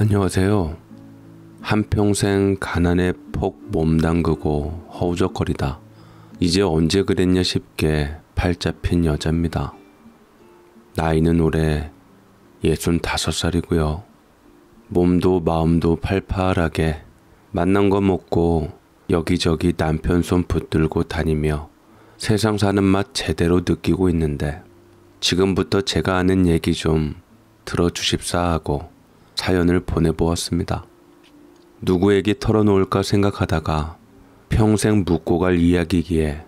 안녕하세요. 한평생 가난에폭 몸담그고 허우적거리다. 이제 언제 그랬냐 싶게 팔잡힌 여자입니다. 나이는 올해 65살이고요. 몸도 마음도 팔팔하게 만난 거 먹고 여기저기 남편 손 붙들고 다니며 세상 사는 맛 제대로 느끼고 있는데 지금부터 제가 아는 얘기 좀 들어주십사 하고 사연을 보내보았습니다. 누구에게 털어놓을까 생각하다가 평생 묻고 갈 이야기기에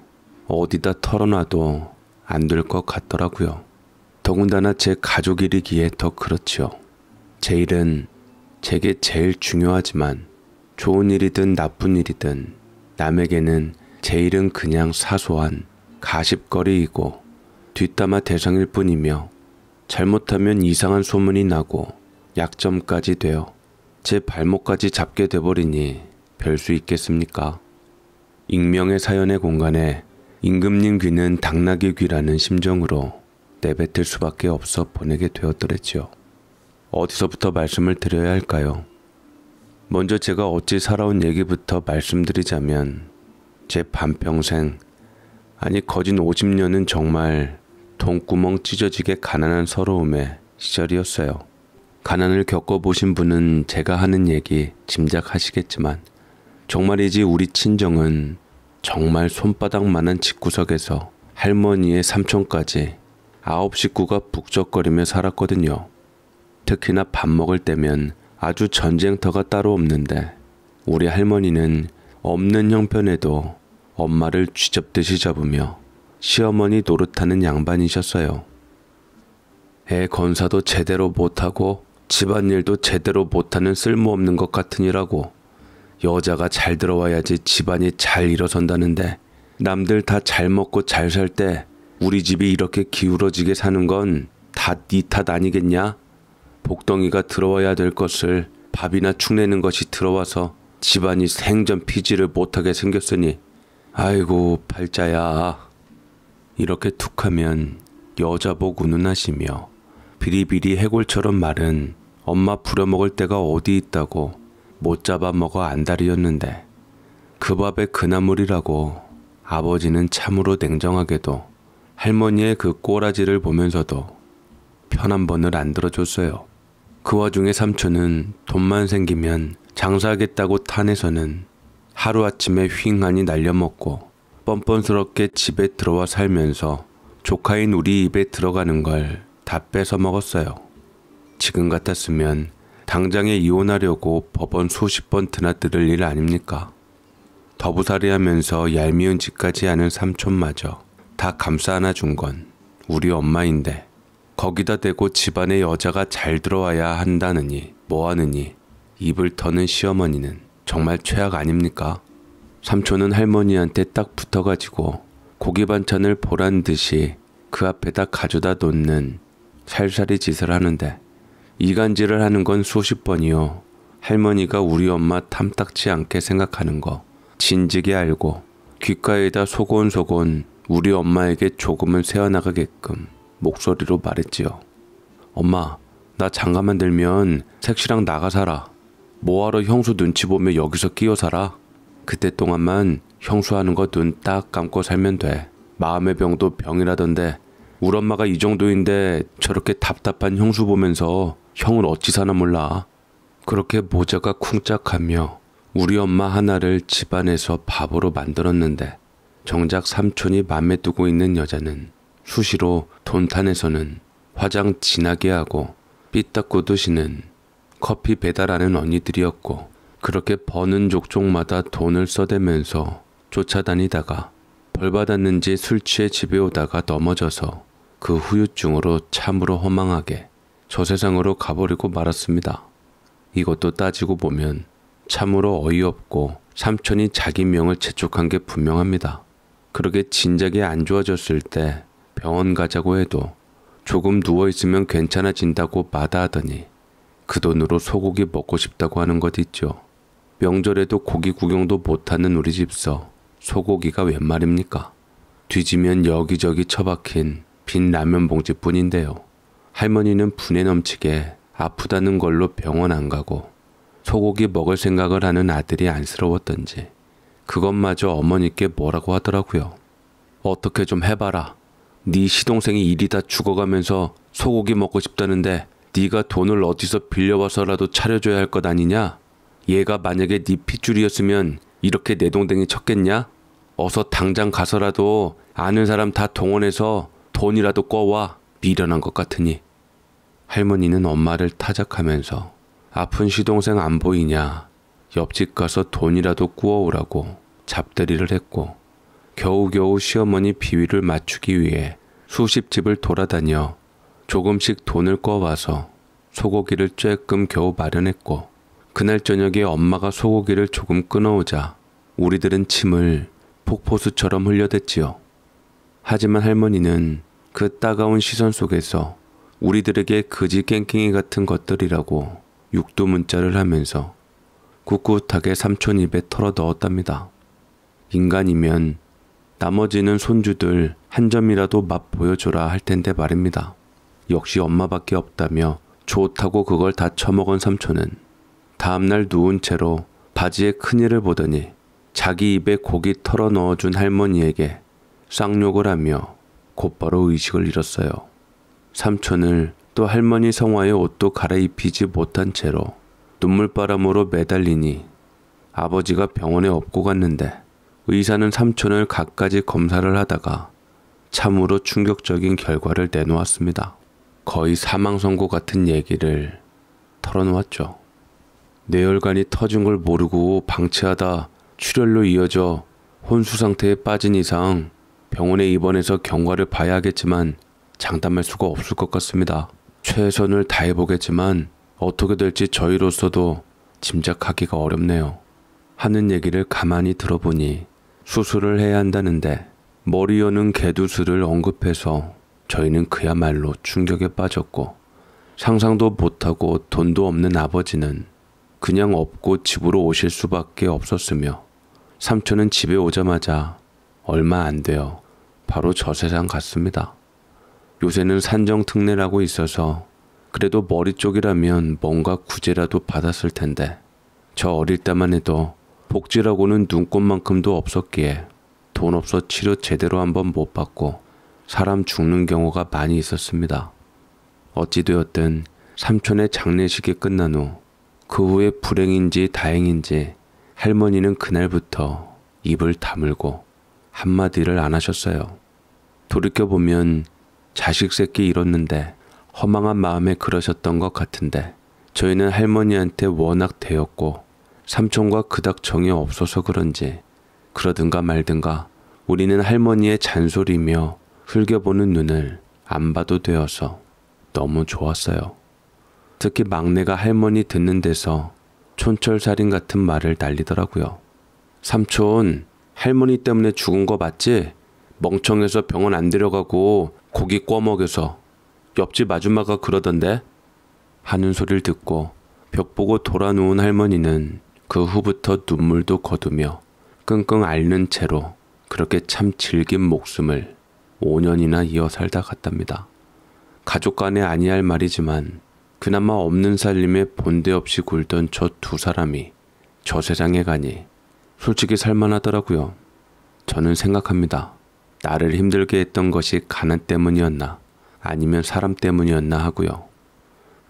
어디다 털어놔도 안 될 것 같더라고요. 더군다나 제 가족일이기에 더 그렇지요. 제 일은 제게 제일 중요하지만 좋은 일이든 나쁜 일이든 남에게는 제 일은 그냥 사소한 가십거리이고 뒷담화 대상일 뿐이며 잘못하면 이상한 소문이 나고 약점까지 되어 제 발목까지 잡게 돼버리니 별 수 있겠습니까? 익명의 사연의 공간에 임금님 귀는 당나귀 귀라는 심정으로 내뱉을 수밖에 없어 보내게 되었더랬지요. 어디서부터 말씀을 드려야 할까요? 먼저 제가 어찌 살아온 얘기부터 말씀드리자면 제 반평생 아니 거진 50년은 정말 돈구멍 찢어지게 가난한 서러움의 시절이었어요. 가난을 겪어보신 분은 제가 하는 얘기 짐작하시겠지만 정말이지 우리 친정은 정말 손바닥만한 집구석에서 할머니의 삼촌까지 아홉 식구가 북적거리며 살았거든요. 특히나 밥 먹을 때면 아주 전쟁터가 따로 없는데 우리 할머니는 없는 형편에도 엄마를 쥐잡듯이 잡으며 시어머니 노릇하는 양반이셨어요. 애 건사도 제대로 못하고 집안일도 제대로 못하는 쓸모없는 것 같으니라고 여자가 잘 들어와야지 집안이 잘 일어선다는데 남들 다 잘 먹고 잘 살 때 우리 집이 이렇게 기울어지게 사는 건 다 니탓 네 아니겠냐? 복덩이가 들어와야 될 것을 밥이나 축내는 것이 들어와서 집안이 생전 피지를 못하게 생겼으니 아이고 팔자야 이렇게 툭하면 여자 보고 눈하시며 비리비리 해골처럼 말은 엄마 부려먹을 데가 어디 있다고 못 잡아먹어 안달이었는데 그 밥에 그나물이라고 아버지는 참으로 냉정하게도 할머니의 그 꼬라지를 보면서도 편한 번을 안 들어줬어요. 그 와중에 삼촌은 돈만 생기면 장사하겠다고 탄에서는 하루아침에 휑하니 날려먹고 뻔뻔스럽게 집에 들어와 살면서 조카인 우리 입에 들어가는 걸 다 뺏어 먹었어요. 지금 같았으면 당장에 이혼하려고 법원 수십 번 드나들을 일 아닙니까? 더부살이하면서 얄미운 짓까지 하는 삼촌마저 다 감싸 안아 준건 우리 엄마인데 거기다 대고 집안에 여자가 잘 들어와야 한다느니 뭐하느니 입을 터는 시어머니는 정말 최악 아닙니까? 삼촌은 할머니한테 딱 붙어가지고 고기 반찬을 보란 듯이 그 앞에다 가져다 놓는 살살이 짓을 하는데 이간질을 하는 건 수십 번이요. 할머니가 우리 엄마 탐탁치 않게 생각하는 거 진지게 알고 귓가에다 소곤소곤 우리 엄마에게 조금은 새어나가게끔 목소리로 말했지요. 엄마, 나 장가만 들면 색시랑 나가 살아. 뭐하러 형수 눈치 보며 여기서 끼어 살아? 그때 동안만 형수하는 거 눈 딱 감고 살면 돼. 마음의 병도 병이라던데 우리 엄마가 이 정도인데 저렇게 답답한 형수 보면서 형은 어찌 사나 몰라. 그렇게 모자가 쿵짝하며 우리 엄마 하나를 집안에서 바보로 만들었는데 정작 삼촌이 맘에 두고 있는 여자는 수시로 돈탄에서는 화장 진하게 하고 삐딱고드시는 커피 배달하는 언니들이었고 그렇게 버는 족족마다 돈을 써대면서 쫓아다니다가 벌받았는지 술 취해 집에 오다가 넘어져서 그 후유증으로 참으로 허망하게 저 세상으로 가버리고 말았습니다. 이것도 따지고 보면 참으로 어이없고 삼촌이 자기 명을 재촉한 게 분명합니다. 그러게 진작에 안 좋아졌을 때 병원 가자고 해도 조금 누워있으면 괜찮아진다고 마다하더니 그 돈으로 소고기 먹고 싶다고 하는 것 있죠. 명절에도 고기 구경도 못하는 우리 집서 소고기가 웬 말입니까? 뒤지면 여기저기 처박힌 빈 라면 봉지뿐인데요. 할머니는 분에 넘치게 아프다는 걸로 병원 안 가고 소고기 먹을 생각을 하는 아들이 안쓰러웠던지 그것마저 어머니께 뭐라고 하더라고요. 어떻게 좀 해봐라. 네 시동생이 일이 다 죽어가면서 소고기 먹고 싶다는데 네가 돈을 어디서 빌려와서라도 차려줘야 할 것 아니냐? 얘가 만약에 네 핏줄이었으면 이렇게 내 동댕이 쳤겠냐? 어서 당장 가서라도 아는 사람 다 동원해서 돈이라도 꿔와 미련한 것 같으니 할머니는 엄마를 타작하면서 아픈 시동생 안 보이냐 옆집 가서 돈이라도 구워오라고 잡대리를 했고 겨우겨우 시어머니 비위를 맞추기 위해 수십 집을 돌아다녀 조금씩 돈을 꺼와서 소고기를 쬐끔 겨우 마련했고 그날 저녁에 엄마가 소고기를 조금 끊어오자 우리들은 침을 폭포수처럼 흘려댔지요. 하지만 할머니는 그 따가운 시선 속에서 우리들에게 거지 깽깽이 같은 것들이라고 육도 문자를 하면서 꿋꿋하게 삼촌 입에 털어 넣었답니다. 인간이면 나머지는 손주들 한 점이라도 맛 보여줘라 할 텐데 말입니다. 역시 엄마밖에 없다며 좋다고 그걸 다 처먹은 삼촌은 다음날 누운 채로 바지에 큰일을 보더니 자기 입에 고기 털어 넣어준 할머니에게 쌍욕을 하며 곧바로 의식을 잃었어요. 삼촌을 또 할머니 성화의 옷도 갈아입히지 못한 채로 눈물바람으로 매달리니 아버지가 병원에 업고 갔는데 의사는 삼촌을 갖가지 검사를 하다가 참으로 충격적인 결과를 내놓았습니다. 거의 사망 선고 같은 얘기를 털어놓았죠. 뇌혈관이 터진 걸 모르고 방치하다 출혈로 이어져 혼수 상태에 빠진 이상 병원에 입원해서 경과를 봐야 하겠지만 장담할 수가 없을 것 같습니다. 최선을 다해보겠지만 어떻게 될지 저희로서도 짐작하기가 어렵네요. 하는 얘기를 가만히 들어보니 수술을 해야 한다는데 머리 여는 개두술을 언급해서 저희는 그야말로 충격에 빠졌고 상상도 못하고 돈도 없는 아버지는 그냥 없고 집으로 오실 수밖에 없었으며 삼촌은 집에 오자마자 얼마 안 되어 바로 저 세상 갔습니다. 요새는 산정 특례라고 있어서 그래도 머리 쪽이라면 뭔가 구제라도 받았을 텐데 저 어릴 때만 해도 복지라고는 눈꽃만큼도 없었기에 돈 없어 치료 제대로 한번 못 받고 사람 죽는 경우가 많이 있었습니다. 어찌되었든 삼촌의 장례식이 끝난 후 그 후에 불행인지 다행인지 할머니는 그날부터 입을 다물고 한마디를 안 하셨어요. 돌이켜보면 자식 새끼 잃었는데 허망한 마음에 그러셨던 것 같은데 저희는 할머니한테 워낙 대었고 삼촌과 그닥 정이 없어서 그런지 그러든가 말든가 우리는 할머니의 잔소리며 흘겨보는 눈을 안 봐도 되어서 너무 좋았어요. 특히 막내가 할머니 듣는 데서 촌철살인 같은 말을 날리더라고요. 삼촌, 할머니 때문에 죽은 거 맞지? 멍청해서 병원 안 데려가고 고기 꺼먹여서 옆집 아줌마가 그러던데 하는 소리를 듣고 벽 보고 돌아누운 할머니는 그 후부터 눈물도 거두며 끙끙 앓는 채로 그렇게 참 질긴 목숨을 5년이나 이어 살다 갔답니다. 가족 간에 아니할 말이지만 그나마 없는 살림에 본대 없이 굴던 저 두 사람이 저 세상에 가니 솔직히 살만하더라고요. 저는 생각합니다. 나를 힘들게 했던 것이 가난 때문이었나 아니면 사람 때문이었나 하고요.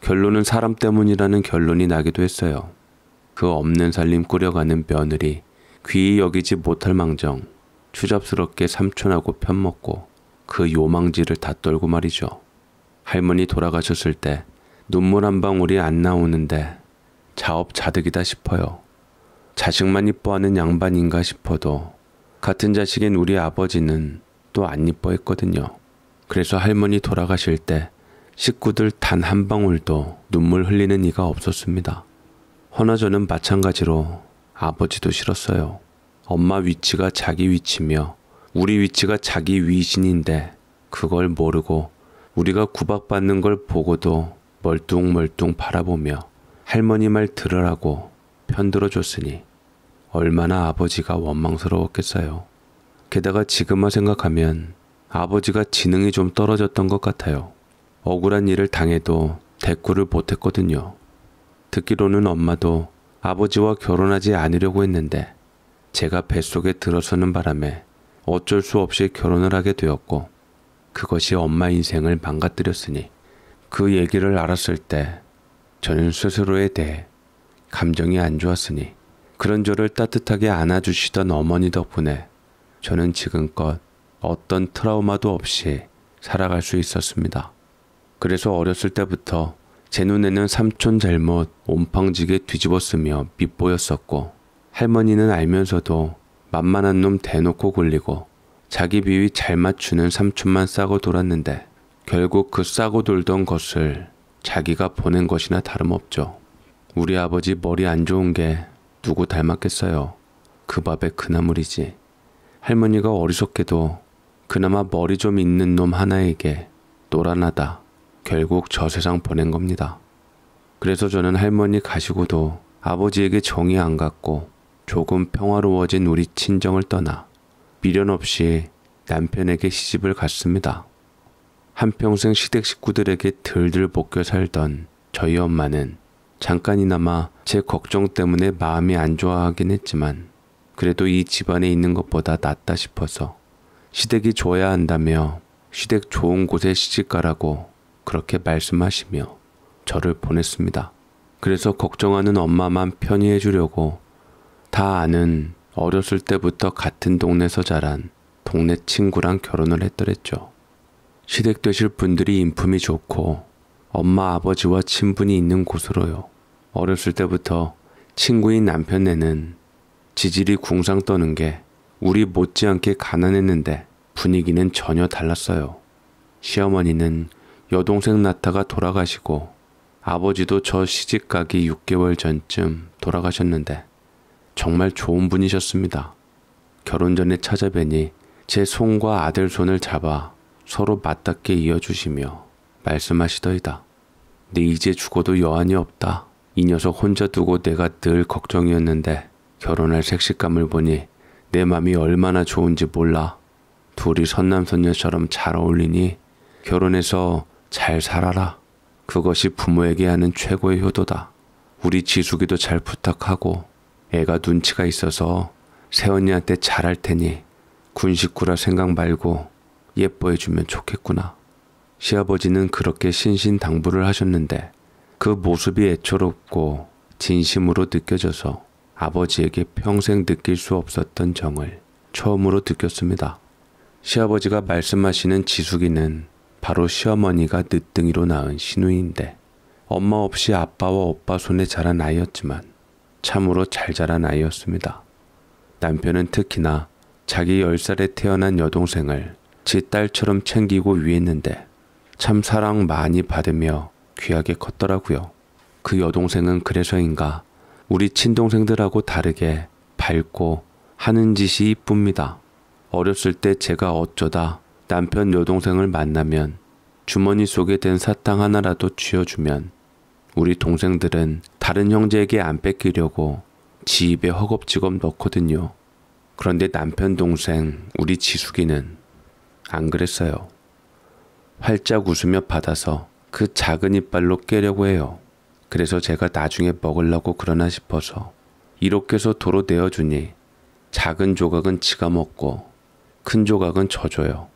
결론은 사람 때문이라는 결론이 나기도 했어요. 그 없는 살림 꾸려가는 며느리 귀히 여기지 못할 망정 추잡스럽게 삼촌하고 편먹고 그 요망지를 다 떨고 말이죠. 할머니 돌아가셨을 때 눈물 한 방울이 안 나오는데 자업자득이다 싶어요. 자식만 이뻐하는 양반인가 싶어도 같은 자식인 우리 아버지는 또 안 이뻐했거든요. 그래서 할머니 돌아가실 때 식구들 단 한 방울도 눈물 흘리는 이가 없었습니다. 허나 저는 마찬가지로 아버지도 싫었어요. 엄마 위치가 자기 위치며 우리 위치가 자기 위신인데 그걸 모르고 우리가 구박받는 걸 보고도 멀뚱멀뚱 바라보며 할머니 말 들으라고 편들어 줬으니 얼마나 아버지가 원망스러웠겠어요. 게다가 지금만 생각하면 아버지가 지능이 좀 떨어졌던 것 같아요. 억울한 일을 당해도 대꾸를 못했거든요. 듣기로는 엄마도 아버지와 결혼하지 않으려고 했는데 제가 뱃속에 들어서는 바람에 어쩔 수 없이 결혼을 하게 되었고 그것이 엄마 인생을 망가뜨렸으니 그 얘기를 알았을 때 저는 스스로에 대해 감정이 안 좋았으니 그런 저를 따뜻하게 안아주시던 어머니 덕분에 저는 지금껏 어떤 트라우마도 없이 살아갈 수 있었습니다. 그래서 어렸을 때부터 제 눈에는 삼촌 잘못 옴팡지게 뒤집었으며 밉보였었고 할머니는 알면서도 만만한 놈 대놓고 굴리고 자기 비위 잘 맞추는 삼촌만 싸고 돌았는데 결국 그 싸고 돌던 것을 자기가 보낸 것이나 다름없죠. 우리 아버지 머리 안 좋은 게 누구 닮았겠어요. 그 밥에 그나물이지. 할머니가 어리석게도 그나마 머리 좀 있는 놈 하나에게 노란하다 결국 저 세상 보낸 겁니다. 그래서 저는 할머니 가시고도 아버지에게 정이 안 갔고 조금 평화로워진 우리 친정을 떠나 미련 없이 남편에게 시집을 갔습니다. 한평생 시댁 식구들에게 들들 볶여 살던 저희 엄마는 잠깐이나마 제 걱정 때문에 마음이 안 좋아하긴 했지만 그래도 이 집안에 있는 것보다 낫다 싶어서 시댁이 좋아야 한다며 시댁 좋은 곳에 시집가라고 그렇게 말씀하시며 저를 보냈습니다. 그래서 걱정하는 엄마만 편히 해주려고 다 아는 어렸을 때부터 같은 동네서 에 자란 동네 친구랑 결혼을 했더랬죠. 시댁 되실 분들이 인품이 좋고 엄마 아버지와 친분이 있는 곳으로요. 어렸을 때부터 친구인 남편네는 지질이 궁상 떠는 게 우리 못지않게 가난했는데 분위기는 전혀 달랐어요. 시어머니는 여동생 낳다가 돌아가시고 아버지도 저 시집가기 6개월 전쯤 돌아가셨는데 정말 좋은 분이셨습니다. 결혼 전에 찾아뵈니 제 손과 아들 손을 잡아 서로 맞닿게 이어주시며 말씀하시더이다. 네 이제 죽어도 여한이 없다. 이 녀석 혼자 두고 내가 늘 걱정이었는데 결혼할 색식감을 보니 내 맘이 얼마나 좋은지 몰라. 둘이 선남선녀처럼 잘 어울리니 결혼해서 잘 살아라. 그것이 부모에게 하는 최고의 효도다. 우리 지숙이도 잘 부탁하고 애가 눈치가 있어서 새언니한테 잘할 테니 군식구라 생각 말고 예뻐해주면 좋겠구나. 시아버지는 그렇게 신신당부를 하셨는데 그 모습이 애처롭고 진심으로 느껴져서 아버지에게 평생 느낄 수 없었던 정을 처음으로 느꼈습니다. 시아버지가 말씀하시는 지숙이는 바로 시어머니가 늦둥이로 낳은 시누이인데 엄마 없이 아빠와 오빠 손에 자란 아이였지만 참으로 잘 자란 아이였습니다. 남편은 특히나 자기 10살에 태어난 여동생을 지 딸처럼 챙기고 위했는데 참 사랑 많이 받으며 귀하게 컸더라고요. 그 여동생은 그래서인가 우리 친동생들하고 다르게 밝고 하는 짓이 이쁩니다. 어렸을 때 제가 어쩌다 남편 여동생을 만나면 주머니 속에 든 사탕 하나라도 쥐어주면 우리 동생들은 다른 형제에게 안 뺏기려고 지 입에 허겁지겁 넣거든요. 그런데 남편 동생 우리 지숙이는 안 그랬어요. 활짝 웃으며 받아서 그 작은 이빨로 깨려고 해요. 그래서 제가 나중에 먹으려고 그러나 싶어서 이렇게 해서 도로 내어주니 작은 조각은 지가 먹고 큰 조각은 저 줘요.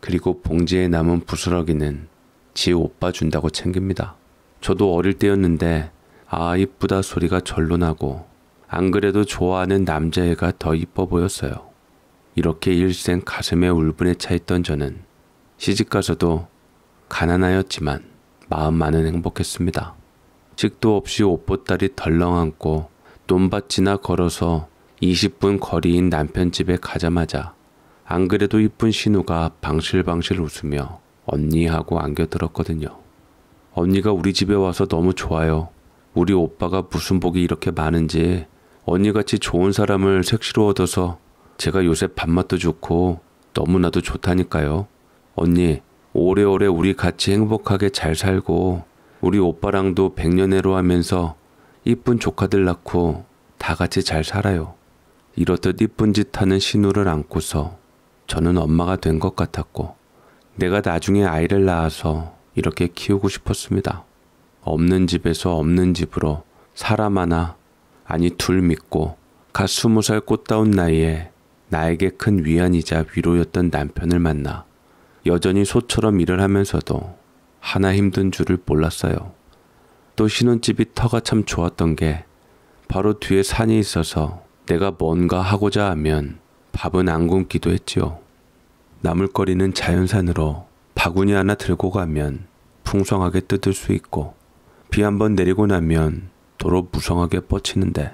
그리고 봉지에 남은 부스러기는 지 오빠 준다고 챙깁니다. 저도 어릴 때였는데 아 이쁘다 소리가 절로 나고 안 그래도 좋아하는 남자애가 더 이뻐 보였어요. 이렇게 일생 가슴에 울분에 차 있던 저는 시집가서도 가난하였지만 마음만은 행복했습니다. 식도 없이 옷보따리 덜렁 안고 논밭이나 걸어서 20분 거리인 남편 집에 가자마자 안 그래도 이쁜 신우가 방실방실 웃으며 언니하고 안겨들었거든요. 언니가 우리 집에 와서 너무 좋아요. 우리 오빠가 무슨 복이 이렇게 많은지 언니같이 좋은 사람을 색시로 얻어서 제가 요새 밥맛도 좋고 너무나도 좋다니까요. 언니, 오래오래 우리 같이 행복하게 잘 살고 우리 오빠랑도 백년해로 하면서 이쁜 조카들 낳고 다 같이 잘 살아요. 이렇듯 이쁜 짓 하는 신우를 안고서 저는 엄마가 된 것 같았고 내가 나중에 아이를 낳아서 이렇게 키우고 싶었습니다. 없는 집에서 없는 집으로 사람 하나 아니 둘 믿고 갓 스무 살 꽃다운 나이에 나에게 큰 위안이자 위로였던 남편을 만나 여전히 소처럼 일을 하면서도 하나 힘든 줄을 몰랐어요. 또 신혼집이 터가 참 좋았던 게 바로 뒤에 산이 있어서 내가 뭔가 하고자 하면 밥은 안 굶기도 했지요. 남을 거리는 자연산으로 바구니 하나 들고 가면 풍성하게 뜯을 수 있고 비 한번 내리고 나면 도로 무성하게 뻗치는데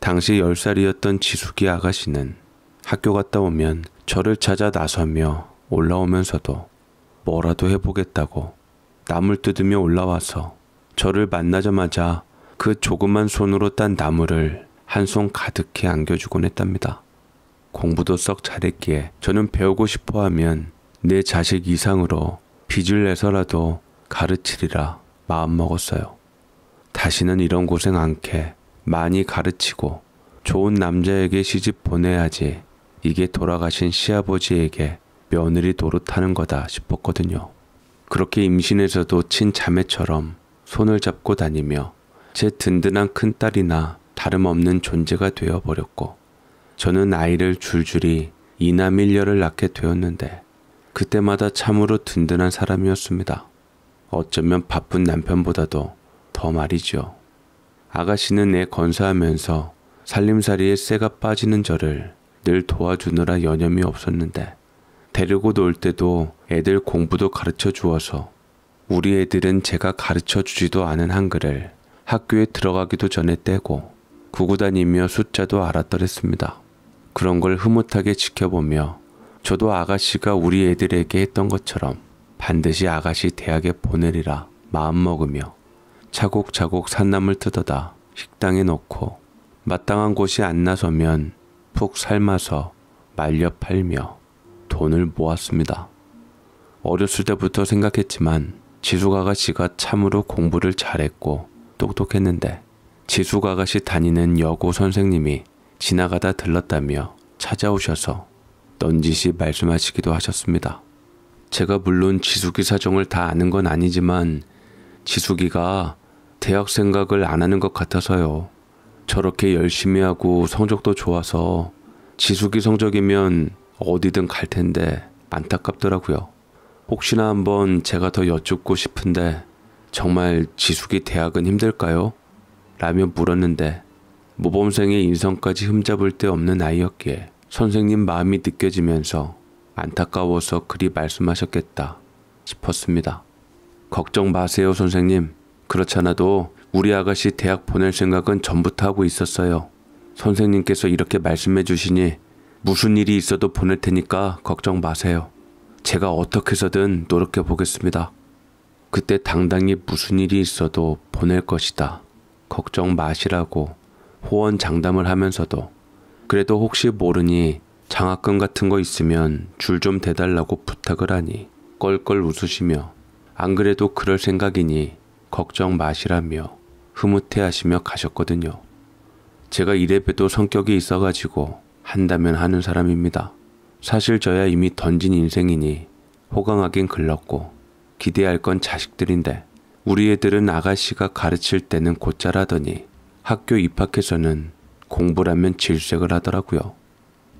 당시 10살이었던 지숙이 아가씨는 학교 갔다 오면 저를 찾아 나서며 올라오면서도 뭐라도 해보겠다고 나물 뜯으며 올라와서 저를 만나자마자 그 조그만 손으로 딴 나무를 한손 가득히 안겨주곤 했답니다. 공부도 썩 잘했기에 저는 배우고 싶어 하면 내 자식 이상으로 빚을 내서라도 가르치리라 마음먹었어요. 다시는 이런 고생 않게 많이 가르치고 좋은 남자에게 시집 보내야지 이게 돌아가신 시아버지에게 며느리 도릇하는 거다 싶었거든요. 그렇게 임신에서도 친자매처럼 손을 잡고 다니며 제 든든한 큰딸이나 다름없는 존재가 되어버렸고 저는 아이를 줄줄이 이남 일녀를 낳게 되었는데 그때마다 참으로 든든한 사람이었습니다. 어쩌면 바쁜 남편보다도 더 말이죠. 아가씨는 애 건사하면서 살림살이에 쇠가 빠지는 저를 늘 도와주느라 여념이 없었는데 데리고 놀 때도 애들 공부도 가르쳐 주어서 우리 애들은 제가 가르쳐 주지도 않은 한글을 학교에 들어가기도 전에 떼고 구구 단이며 숫자도 알았더랬습니다. 그런 걸 흐뭇하게 지켜보며 저도 아가씨가 우리 애들에게 했던 것처럼 반드시 아가씨 대학에 보내리라 마음먹으며 차곡차곡 산나물 뜯어다 식당에 넣고 마땅한 곳이 안 나서면 푹 삶아서 말려 팔며 돈을 모았습니다. 어렸을 때부터 생각했지만 지수가가씨가 참으로 공부를 잘했고 똑똑했는데 지수가가씨 다니는 여고 선생님이 지나가다 들렀다며 찾아오셔서 넌지시 말씀하시기도 하셨습니다. 제가 물론 지숙이 사정을 다 아는 건 아니지만 지숙이가 대학 생각을 안 하는 것 같아서요. 저렇게 열심히 하고 성적도 좋아서 지숙이 성적이면 어디든 갈 텐데 안타깝더라고요. 혹시나 한번 제가 더 여쭙고 싶은데 정말 지숙이 대학은 힘들까요? 라며 물었는데 모범생의 인성까지 흠잡을 데 없는 아이였기에 선생님 마음이 느껴지면서 안타까워서 그리 말씀하셨겠다 싶었습니다. 걱정 마세요, 선생님. 그렇잖아도 우리 아가씨 대학 보낼 생각은 전부터 하고 있었어요. 선생님께서 이렇게 말씀해 주시니 무슨 일이 있어도 보낼 테니까 걱정 마세요. 제가 어떻게 서든 노력해 보겠습니다. 그때 당당히 무슨 일이 있어도 보낼 것이다. 걱정 마시라고 호언 장담을 하면서도 그래도 혹시 모르니 장학금 같은 거 있으면 줄 좀 대달라고 부탁을 하니 껄껄 웃으시며 안 그래도 그럴 생각이니 걱정 마시라며 흐뭇해 하시며 가셨거든요. 제가 이래봬도 성격이 있어가지고 한다면 하는 사람입니다. 사실 저야 이미 던진 인생이니 호강하긴 글렀고 기대할 건 자식들인데 우리 애들은 아가씨가 가르칠 때는 곧자라더니 학교 입학해서는 공부라면 질색을 하더라고요.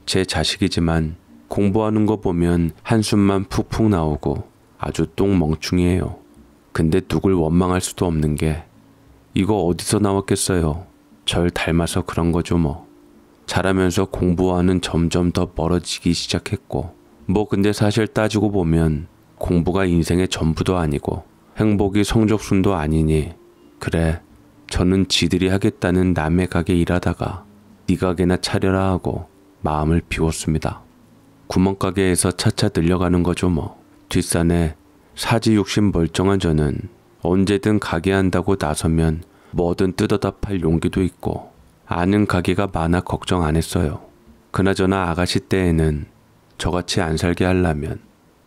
제 자식이지만 공부하는 거 보면 한숨만 푹푹 나오고 아주 똥멍충이에요. 근데 누굴 원망할 수도 없는 게 이거 어디서 나왔겠어요. 절 닮아서 그런 거죠 뭐. 자라면서 공부와는 점점 더 멀어지기 시작했고, 뭐 근데 사실 따지고 보면 공부가 인생의 전부도 아니고 행복이 성적순도 아니니, 그래, 저는 지들이 하겠다는 남의 가게 일하다가 네 가게나 차려라 하고 마음을 비웠습니다. 구멍가게에서 차차 늘려가는 거죠 뭐. 뒷산에 사지 욕심 멀쩡한 저는 언제든 가게 한다고 나서면 뭐든 뜯어다 팔 용기도 있고 아는 가게가 많아 걱정 안 했어요. 그나저나 아가씨 때에는 저같이 안 살게 하려면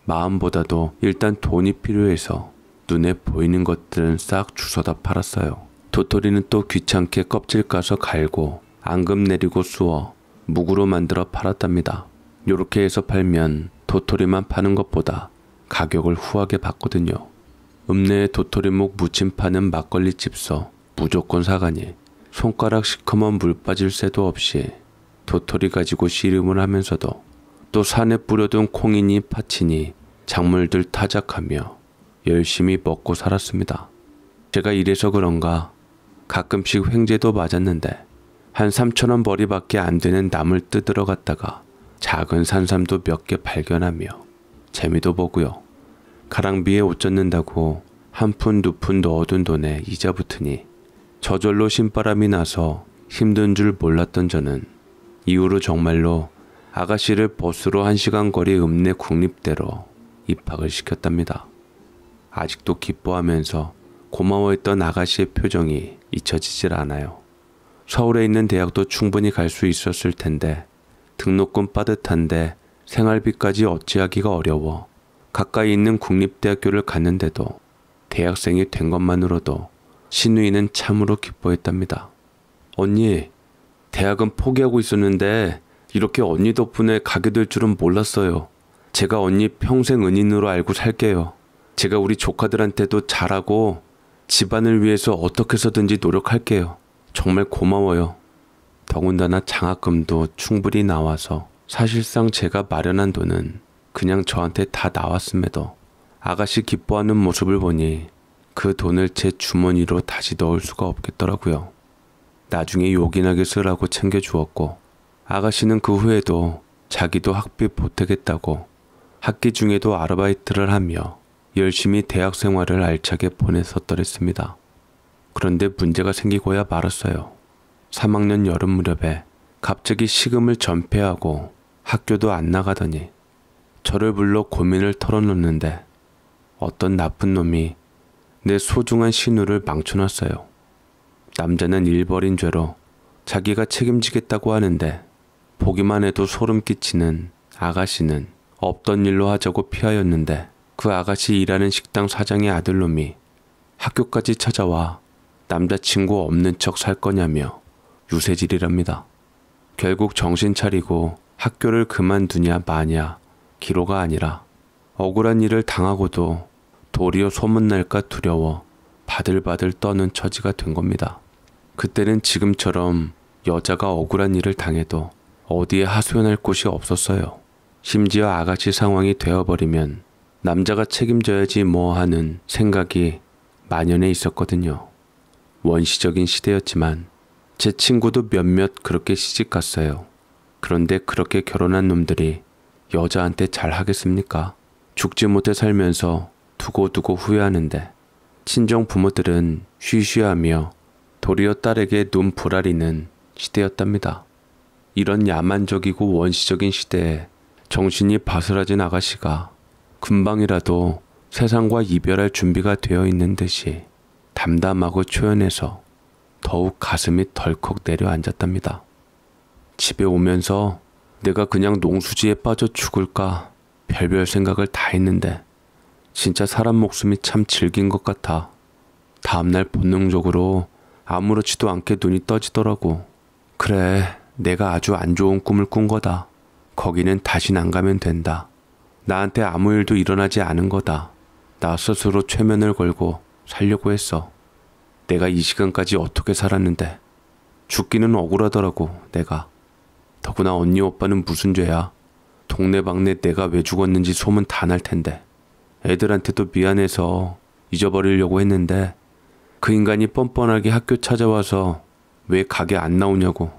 마음보다도 일단 돈이 필요해서 눈에 보이는 것들은 싹 주워다 팔았어요. 도토리는 또 귀찮게 껍질 까서 갈고 앙금 내리고 쑤어 묵으로 만들어 팔았답니다. 요렇게 해서 팔면 도토리만 파는 것보다 가격을 후하게 받거든요. 읍내에 도토리묵 무침 파는 막걸리 집서 무조건 사가니 손가락 시커먼 물 빠질 새도 없이 도토리 가지고 씨름을 하면서도 또 산에 뿌려둔 콩이니 파치니 작물들 타작하며 열심히 먹고 살았습니다. 제가 이래서 그런가 가끔씩 횡재도 맞았는데 한 3천원 벌이밖에 안 되는 나물 뜯으러 갔다가 작은 산삼도 몇 개 발견하며 재미도 보고요. 가랑비에 옷 젖는다고 한 푼 두 푼 넣어둔 돈에 이자 붙으니 저절로 신바람이 나서 힘든 줄 몰랐던 저는 이후로 정말로 아가씨를 버스로 한시간 거리 읍내 국립대로 입학을 시켰답니다. 아직도 기뻐하면서 고마워했던 아가씨의 표정이 잊혀지질 않아요. 서울에 있는 대학도 충분히 갈 수 있었을 텐데 등록금 빠듯한데 생활비까지 어찌하기가 어려워 가까이 있는 국립대학교를 갔는데도 대학생이 된 것만으로도 신우이는 참으로 기뻐했답니다. 언니, 대학은 포기하고 있었는데 이렇게 언니 덕분에 가게 될 줄은 몰랐어요. 제가 언니 평생 은인으로 알고 살게요. 제가 우리 조카들한테도 잘하고 집안을 위해서 어떻게 해서든지 노력할게요. 정말 고마워요. 더군다나 장학금도 충분히 나와서 사실상 제가 마련한 돈은 그냥 저한테 다 나왔음에도 아가씨 기뻐하는 모습을 보니 그 돈을 제 주머니로 다시 넣을 수가 없겠더라고요. 나중에 요긴하게 쓰라고 챙겨주었고 아가씨는 그 후에도 자기도 학비 보태겠다고 학기 중에도 아르바이트를 하며 열심히 대학 생활을 알차게 보냈었더랬습니다. 그런데 문제가 생기고야 말았어요. 3학년 여름 무렵에 갑자기 시금을 전폐하고 학교도 안 나가더니 저를 불러 고민을 털어놓는데 어떤 나쁜 놈이 내 소중한 신우를 망쳐놨어요. 남자는 일벌인 죄로 자기가 책임지겠다고 하는데 보기만 해도 소름 끼치는 아가씨는 없던 일로 하자고 피하였는데 그 아가씨 일하는 식당 사장의 아들놈이 학교까지 찾아와 남자친구 없는 척 살 거냐며 유세질이랍니다. 결국 정신 차리고 학교를 그만두냐 마냐 기로가 아니라 억울한 일을 당하고도 도리어 소문날까 두려워 바들바들 떠는 처지가 된 겁니다. 그때는 지금처럼 여자가 억울한 일을 당해도 어디에 하소연할 곳이 없었어요. 심지어 아가씨 상황이 되어버리면 남자가 책임져야지 뭐 하는 생각이 만연해 있었거든요. 원시적인 시대였지만 제 친구도 몇몇 그렇게 시집 갔어요. 그런데 그렇게 결혼한 놈들이 여자한테 잘 하겠습니까? 죽지 못해 살면서 두고두고 후회하는데 친정 부모들은 쉬쉬하며 도리어 딸에게 눈부라리는 시대였답니다. 이런 야만적이고 원시적인 시대에 정신이 바스라진 아가씨가 금방이라도 세상과 이별할 준비가 되어 있는 듯이 담담하고 초연해서 더욱 가슴이 덜컥 내려앉았답니다. 집에 오면서 내가 그냥 농수지에 빠져 죽을까 별별 생각을 다 했는데 진짜 사람 목숨이 참 질긴 것 같아. 다음날 본능적으로 아무렇지도 않게 눈이 떠지더라고. 그래, 내가 아주 안 좋은 꿈을 꾼 거다. 거기는 다신 안 가면 된다. 나한테 아무 일도 일어나지 않은 거다. 나 스스로 최면을 걸고 살려고 했어. 내가 이 시간까지 어떻게 살았는데. 죽기는 억울하더라고, 내가. 더구나 언니 오빠는 무슨 죄야. 동네방네 내가 왜 죽었는지 소문 다 날 텐데. 애들한테도 미안해서 잊어버리려고 했는데 그 인간이 뻔뻔하게 학교 찾아와서 왜 가게 안 나오냐고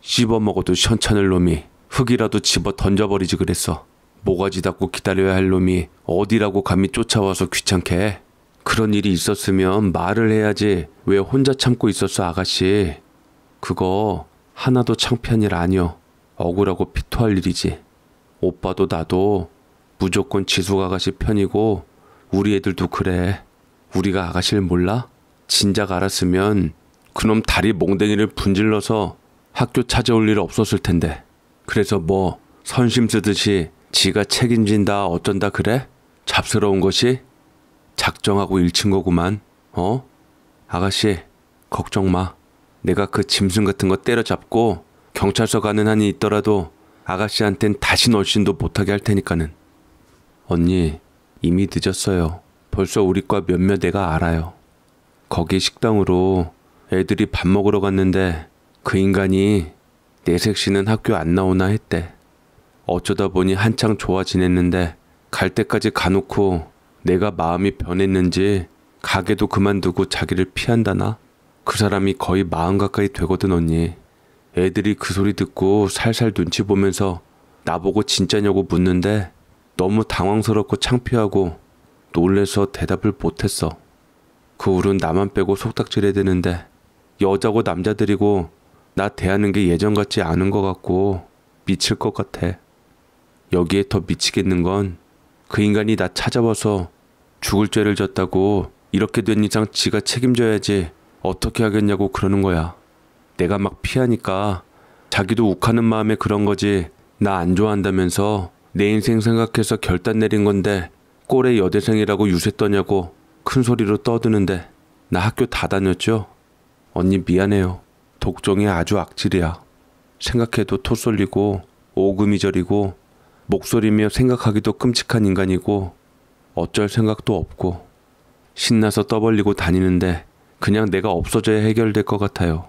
씹어먹어도 시원을 놈이 흙이라도 집어 던져버리지 그랬어. 모가지 닫고 기다려야 할 놈이 어디라고 감히 쫓아와서 귀찮게 해. 그런 일이 있었으면 말을 해야지 왜 혼자 참고 있었어 아가씨. 그거 하나도 창피한 일 아니여. 억울하고 피토할 일이지. 오빠도 나도 무조건 지숙 아가씨 편이고 우리 애들도 그래. 우리가 아가씨를 몰라? 진작 알았으면 그놈 다리 몽댕이를 분질러서 학교 찾아올 일 없었을 텐데. 그래서 뭐 선심 쓰듯이 지가 책임진다 어쩐다 그래? 잡스러운 것이 작정하고 일친 거구만. 어? 아가씨 걱정 마. 내가 그 짐승 같은 거 때려잡고 경찰서 가는 한이 있더라도 아가씨한텐 다시 널씬도 못하게 할 테니까는. 언니, 이미 늦었어요. 벌써 우리과 몇몇 애가 알아요. 거기 식당으로 애들이 밥 먹으러 갔는데 그 인간이 내색 시는 학교 안 나오나 했대. 어쩌다 보니 한창 좋아 지냈는데 갈 때까지 가놓고 내가 마음이 변했는지 가게도 그만두고 자기를 피한다나? 그 사람이 거의 마음 가까이 되거든 언니. 애들이 그 소리 듣고 살살 눈치 보면서 나보고 진짜냐고 묻는데 너무 당황스럽고 창피하고 놀래서 대답을 못했어. 그 후론 나만 빼고 속닥질해 되는데 여자고 남자들이고 나 대하는 게 예전 같지 않은 것 같고 미칠 것 같아. 여기에 더 미치겠는 건 그 인간이 나 찾아와서 죽을 죄를 졌다고 이렇게 된 이상 지가 책임져야지 어떻게 하겠냐고 그러는 거야. 내가 막 피하니까 자기도 욱하는 마음에 그런 거지 나 안 좋아한다면서 내 인생 생각해서 결단 내린 건데 꼴의 여대생이라고 유세 떠냐고 큰 소리로 떠드는데 나 학교 다 다녔죠? 언니 미안해요. 독종이 아주 악질이야. 생각해도 토 쏠리고 오금이 저리고 목소리며 생각하기도 끔찍한 인간이고 어쩔 생각도 없고 신나서 떠벌리고 다니는데 그냥 내가 없어져야 해결될 것 같아요.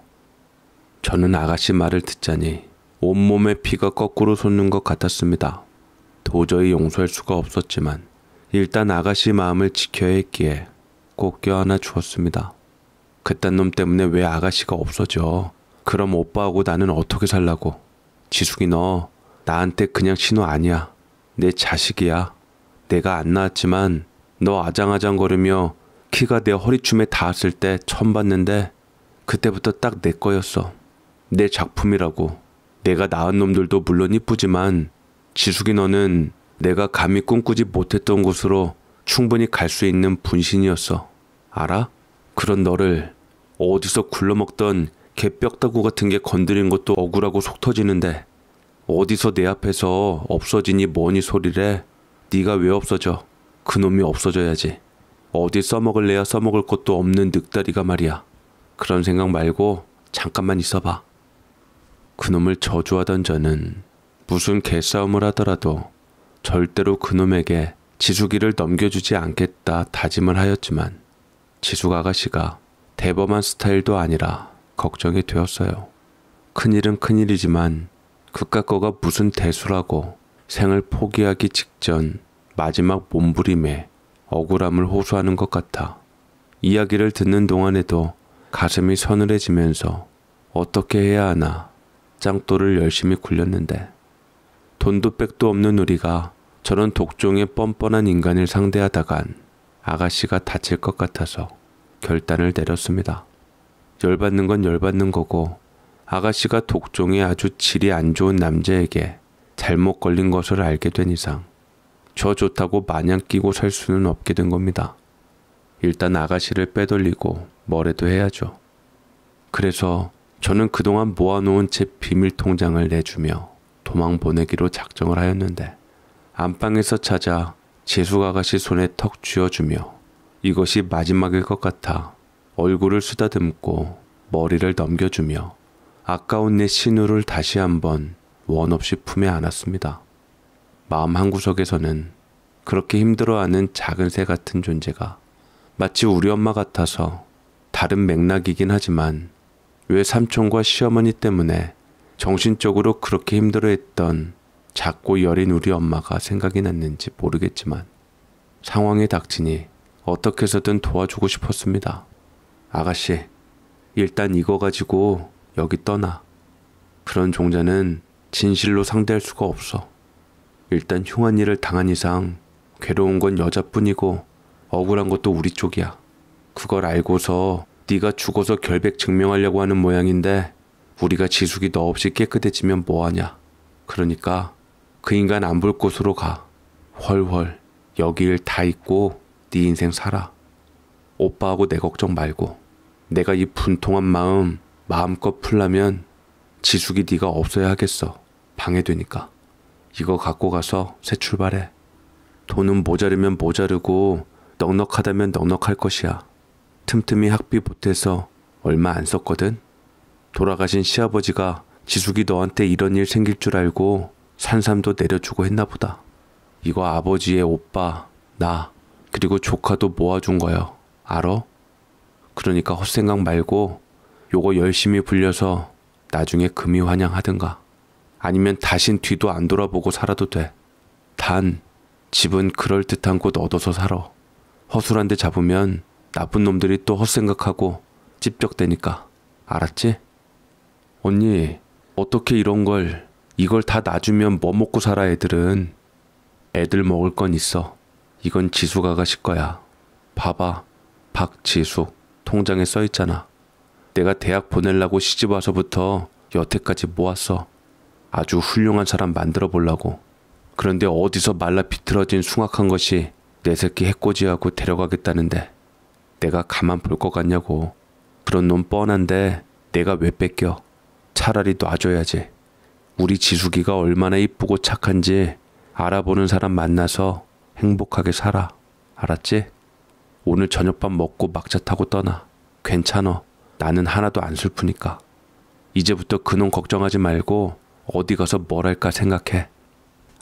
저는 아가씨 말을 듣자니 온몸에 피가 거꾸로 솟는 것 같았습니다. 도저히 용서할 수가 없었지만 일단 아가씨 마음을 지켜야 했기에 꼭 껴 하나 주었습니다. 그딴 놈 때문에 왜 아가씨가 없어져? 그럼 오빠하고 나는 어떻게 살라고? 지숙이 너 나한테 그냥 신호 아니야. 내 자식이야. 내가 안 낳았지만 너 아장아장거리며 키가 내 허리춤에 닿았을 때 처음 봤는데 그때부터 딱 내 거였어. 내 작품이라고. 내가 낳은 놈들도 물론 이쁘지만 지숙이 너는 내가 감히 꿈꾸지 못했던 곳으로 충분히 갈 수 있는 분신이었어. 알아? 그런 너를 어디서 굴러먹던 개뼈다구 같은 게 건드린 것도 억울하고 속 터지는데 어디서 내 앞에서 없어지니 뭐니 소리래. 네가 왜 없어져? 그놈이 없어져야지. 어디 써먹을래야 써먹을 것도 없는 늑다리가 말이야. 그런 생각 말고 잠깐만 있어봐. 그놈을 저주하던 저는 무슨 개싸움을 하더라도 절대로 그놈에게 지수기를 넘겨주지 않겠다 다짐을 하였지만 지숙 아가씨가 대범한 스타일도 아니라 걱정이 되었어요. 큰일은 큰일이지만 그깟 거가 무슨 대수라고 생을 포기하기 직전 마지막 몸부림에 억울함을 호소하는 것 같아 이야기를 듣는 동안에도 가슴이 서늘해지면서 어떻게 해야 하나 짱돌을 열심히 굴렸는데 돈도 백도 없는 우리가 저런 독종의 뻔뻔한 인간을 상대하다간 아가씨가 다칠 것 같아서 결단을 내렸습니다. 열받는 건 열받는 거고 아가씨가 독종의 아주 질이 안 좋은 남자에게 잘못 걸린 것을 알게 된 이상 저 좋다고 마냥 끼고 살 수는 없게 된 겁니다. 일단 아가씨를 빼돌리고 뭐래도 해야죠. 그래서 저는 그동안 모아놓은 제 비밀 통장을 내주며 도망 보내기로 작정을 하였는데 안방에서 찾아 재수가가씨 손에 턱 쥐어주며 이것이 마지막일 것 같아 얼굴을 쓰다듬고 머리를 넘겨주며 아까운 내 신우를 다시 한번 원 없이 품에 안았습니다. 마음 한구석에서는 그렇게 힘들어하는 작은 새 같은 존재가 마치 우리 엄마 같아서 다른 맥락이긴 하지만 왜 삼촌과 시어머니 때문에 정신적으로 그렇게 힘들어했던 작고 여린 우리 엄마가 생각이 났는지 모르겠지만 상황에 닥치니 어떻게 해서든 도와주고 싶었습니다. 아가씨, 일단 이거 가지고 여기 떠나. 그런 종자는 진실로 상대할 수가 없어. 일단 흉한 일을 당한 이상 괴로운 건 여자뿐이고 억울한 것도 우리 쪽이야. 그걸 알고서 네가 죽어서 결백 증명하려고 하는 모양인데 우리가 지숙이 너 없이 깨끗해지면 뭐하냐. 그러니까 그 인간 안 볼 곳으로 가. 헐헐 여기 일다 잊고 네 인생 살아. 오빠하고 내 걱정 말고 내가 이 분통한 마음 마음껏 풀라면 지숙이 네가 없어야 하겠어. 방해되니까. 이거 갖고 가서 새 출발해. 돈은 모자르면 모자르고 넉넉하다면 넉넉할 것이야. 틈틈이 학비 보태서 얼마 안 썼거든. 돌아가신 시아버지가 지숙이 너한테 이런 일 생길 줄 알고 산삼도 내려주고 했나 보다. 이거 아버지의 오빠, 나, 그리고 조카도 모아준 거요. 알어? 그러니까 헛생각 말고 요거 열심히 불려서 나중에 금이 환영하든가. 아니면 다신 뒤도 안 돌아보고 살아도 돼. 단, 집은 그럴듯한 곳 얻어서 살아. 허술한 데 잡으면 나쁜 놈들이 또 헛생각하고 찝적대니까. 알았지? 언니, 어떻게 이런 걸, 이걸 다 놔주면 뭐 먹고 살아 애들은. 애들 먹을 건 있어. 이건 지수가가 실 거야. 봐봐. 박지수. 통장에 써 있잖아. 내가 대학 보내려고 시집 와서부터 여태까지 모았어. 아주 훌륭한 사람 만들어 보려고. 그런데 어디서 말라 비틀어진 숭악한 것이 내 새끼 해꼬지하고 데려가겠다는데 내가 가만 볼 것 같냐고. 그런 놈 뻔한데 내가 왜 뺏겨. 차라리 놔줘야지. 우리 지숙이가 얼마나 이쁘고 착한지 알아보는 사람 만나서 행복하게 살아. 알았지? 오늘 저녁밥 먹고 막차 타고 떠나. 괜찮어. 나는 하나도 안 슬프니까. 이제부터 그놈 걱정하지 말고 어디 가서 뭘 할까 생각해.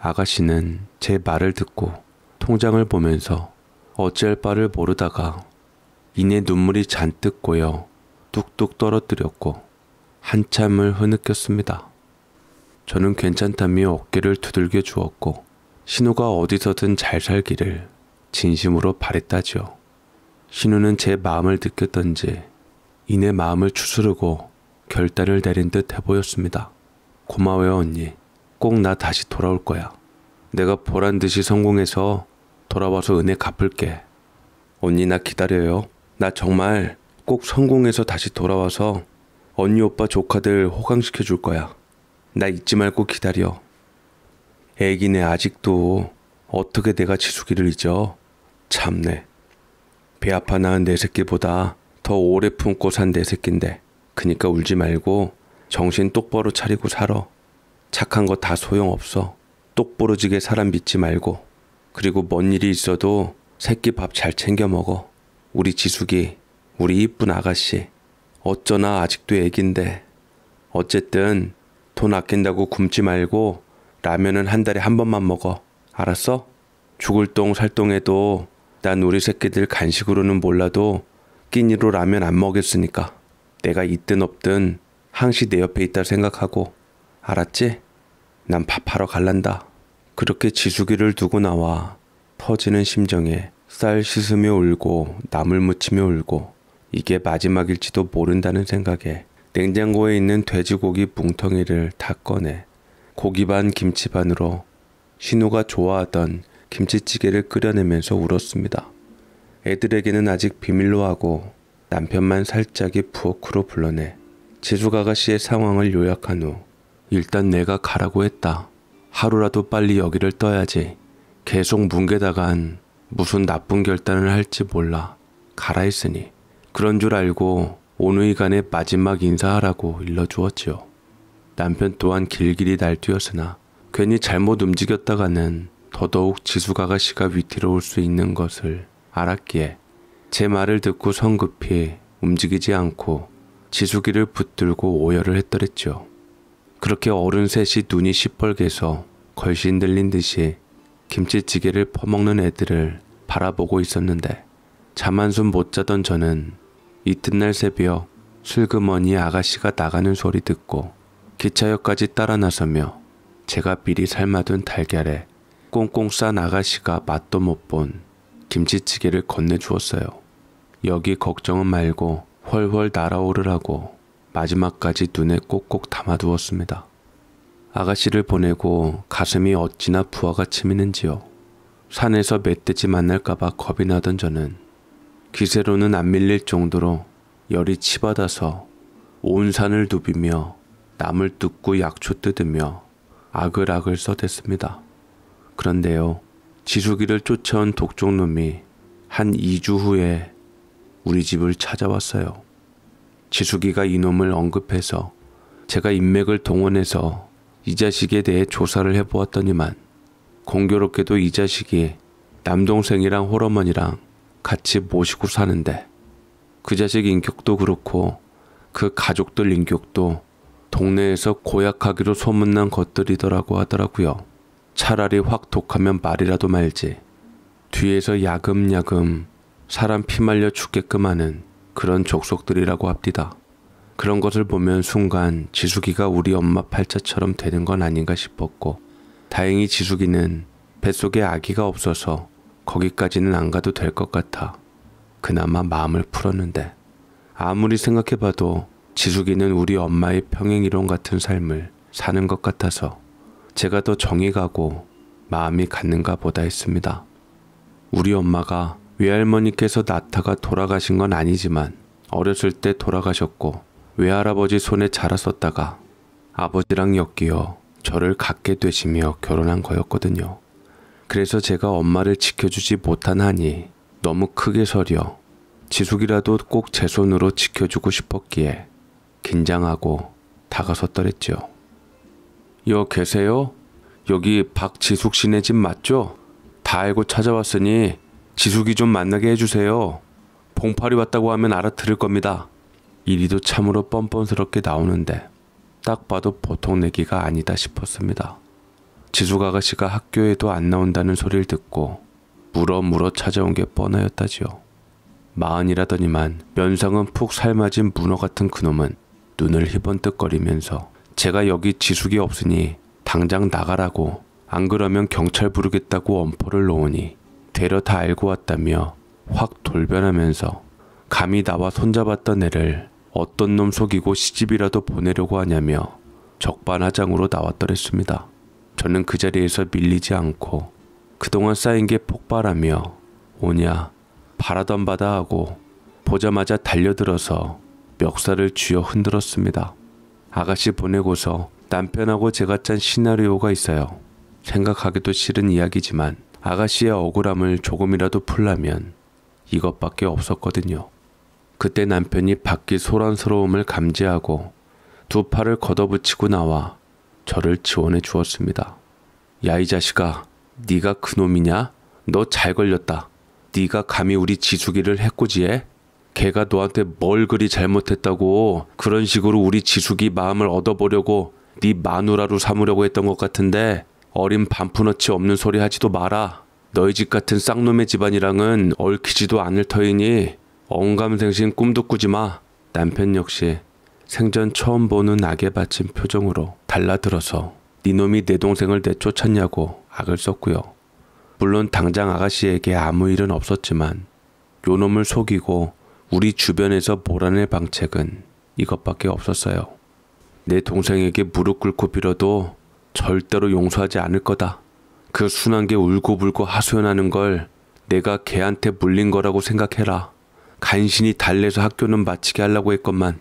아가씨는 제 말을 듣고 통장을 보면서 어찌할 바를 모르다가 이내 눈물이 잔뜩 고여 뚝뚝 떨어뜨렸고 한참을 흐느꼈습니다. 저는 괜찮다며 어깨를 두들겨 주었고 신우가 어디서든 잘 살기를 진심으로 바랬다지요. 신우는 제 마음을 느꼈던지 이내 마음을 추스르고 결단을 내린 듯 해보였습니다. 고마워요 언니. 꼭 나 다시 돌아올 거야. 내가 보란 듯이 성공해서 돌아와서 은혜 갚을게. 언니 나 기다려요. 나 정말 꼭 성공해서 다시 돌아와서 언니 오빠 조카들 호강시켜 줄 거야. 나 잊지 말고 기다려. 애기네 아직도 어떻게 내가 지숙이를 잊어? 참네. 배 아파 낳은 내 새끼보다 더 오래 품고 산 내 새낀데. 그니까 울지 말고 정신 똑바로 차리고 살아. 착한 거 다 소용없어. 똑부러지게 사람 믿지 말고. 그리고 뭔 일이 있어도 새끼 밥 잘 챙겨 먹어. 우리 지숙이, 우리 이쁜 아가씨. 어쩌나 아직도 애긴데. 어쨌든 돈 아낀다고 굶지 말고 라면은 한 달에 한 번만 먹어. 알았어? 죽을 똥 살똥해도 난 우리 새끼들 간식으로는 몰라도 끼니로 라면 안 먹였으니까 내가 있든 없든 항시 내 옆에 있다 생각하고 알았지? 난 밥하러 갈란다. 그렇게 지수기를 두고 나와 터지는 심정에 쌀 씻으며 울고 나물 무치며 울고 이게 마지막일지도 모른다는 생각에 냉장고에 있는 돼지고기 뭉텅이를 다 꺼내 고기 반 김치 반으로 신우가 좋아하던 김치찌개를 끓여내면서 울었습니다. 애들에게는 아직 비밀로 하고 남편만 살짝이 부엌으로 불러내 지수가가 씨의 상황을 요약한 후 일단 내가 가라고 했다. 하루라도 빨리 여기를 떠야지. 계속 뭉개다간 무슨 나쁜 결단을 할지 몰라. 가라 했으니. 그런 줄 알고 온의간의 마지막 인사하라고 일러주었지요. 남편 또한 길길이 날뛰었으나 괜히 잘못 움직였다가는 더더욱 지수가가 씨가 위태로울 수 있는 것을 알았기에 제 말을 듣고 성급히 움직이지 않고 지수기를 붙들고 오열을 했더랬죠. 그렇게 어른 셋이 눈이 시뻘개서 걸신 들린 듯이 김치찌개를 퍼먹는 애들을 바라보고 있었는데 자만숨 못 자던 저는 이튿날 새벽 슬그머니 아가씨가 나가는 소리 듣고 기차역까지 따라 나서며 제가 미리 삶아둔 달걀에 꽁꽁 싼 아가씨가 맛도 못 본 김치찌개를 건네주었어요. 여기 걱정은 말고 훨훨 날아오르라고 마지막까지 눈에 꼭꼭 담아두었습니다. 아가씨를 보내고 가슴이 어찌나 부하가 치미는지요. 산에서 멧돼지 만날까봐 겁이 나던 저는 기세로는 안 밀릴 정도로 열이 치받아서 온 산을 누비며 나물 뜯고 약초 뜯으며 아글아글 써댔습니다. 그런데요, 지숙이를 쫓아온 독종놈이 한 2주 후에 우리 집을 찾아왔어요. 지숙이가 이놈을 언급해서 제가 인맥을 동원해서 이 자식에 대해 조사를 해보았더니만 공교롭게도 이 자식이 남동생이랑 호러머니랑 같이 모시고 사는데 그 자식 인격도 그렇고 그 가족들 인격도 동네에서 고약하기로 소문난 것들이더라고 하더라고요. 차라리 확 독하면 말이라도 말지. 뒤에서 야금야금 사람 피말려 죽게끔 하는 그런 족속들이라고 합디다. 그런 것을 보면 순간 지숙이가 우리 엄마 팔자처럼 되는 건 아닌가 싶었고 다행히 지숙이는 뱃속에 아기가 없어서 거기까지는 안 가도 될 것 같아. 그나마 마음을 풀었는데 아무리 생각해봐도 지숙이는 우리 엄마의 평행이론 같은 삶을 사는 것 같아서 제가 더 정이 가고 마음이 갔는가 보다 했습니다. 우리 엄마가 외할머니께서 나타가 돌아가신 건 아니지만 어렸을 때 돌아가셨고 외할아버지 손에 자랐었다가 아버지랑 엮여 저를 갖게 되시며 결혼한 거였거든요. 그래서 제가 엄마를 지켜주지 못한 한이 너무 크게 서려 지숙이라도 꼭 제 손으로 지켜주고 싶었기에 긴장하고 다가섰더랬지요. 여 계세요? 여기 박지숙 씨네 집 맞죠? 다 알고 찾아왔으니 지숙이 좀 만나게 해주세요. 봉팔이 왔다고 하면 알아들을 겁니다. 이리도 참으로 뻔뻔스럽게 나오는데 딱 봐도 보통 내기가 아니다 싶었습니다. 지숙 아가씨가 학교에도 안 나온다는 소리를 듣고 물어 물어 찾아온 게 뻔하였다지요. 마흔이라더니만 면상은 푹 삶아진 문어 같은 그놈은 눈을 희번뜩거리면서 제가 여기 지숙이 없으니 당장 나가라고 안 그러면 경찰 부르겠다고 엄포를 놓으니 되려 다 알고 왔다며 확 돌변하면서 감히 나와 손잡았던 애를 어떤 놈 속이고 시집이라도 보내려고 하냐며 적반하장으로 나왔더랬습니다. 저는 그 자리에서 밀리지 않고 그동안 쌓인 게 폭발하며 오냐 바라던 바다 하고 보자마자 달려들어서 멱살을 쥐어 흔들었습니다. 아가씨 보내고서 남편하고 제가 짠 시나리오가 있어요. 생각하기도 싫은 이야기지만 아가씨의 억울함을 조금이라도 풀라면 이것밖에 없었거든요. 그때 남편이 밖이 소란스러움을 감지하고 두 팔을 걷어붙이고 나와 저를 지원해 주었습니다. 야이 자식아, 네가 그놈이냐? 너 잘 걸렸다. 네가 감히 우리 지숙이를 해코지해? 걔가 너한테 뭘 그리 잘못했다고 그런 식으로 우리 지숙이 마음을 얻어보려고 네 마누라로 삼으려고 했던 것 같은데 어린 반푼어치 없는 소리 하지도 마라. 너희 집 같은 쌍놈의 집안이랑은 얽히지도 않을 터이니 언감생신 꿈도 꾸지 마. 남편 역시 생전 처음 보는 악에 받친 표정으로 달라들어서 니놈이 네 내 동생을 내쫓았냐고 악을 썼고요. 물론 당장 아가씨에게 아무 일은 없었지만 요놈을 속이고 우리 주변에서 몰아낼 방책은 이것밖에 없었어요. 내 동생에게 무릎 꿇고 빌어도 절대로 용서하지 않을 거다. 그 순한 게 울고불고 하소연하는 걸 내가 걔한테 물린 거라고 생각해라. 간신히 달래서 학교는 마치게 하려고 했건만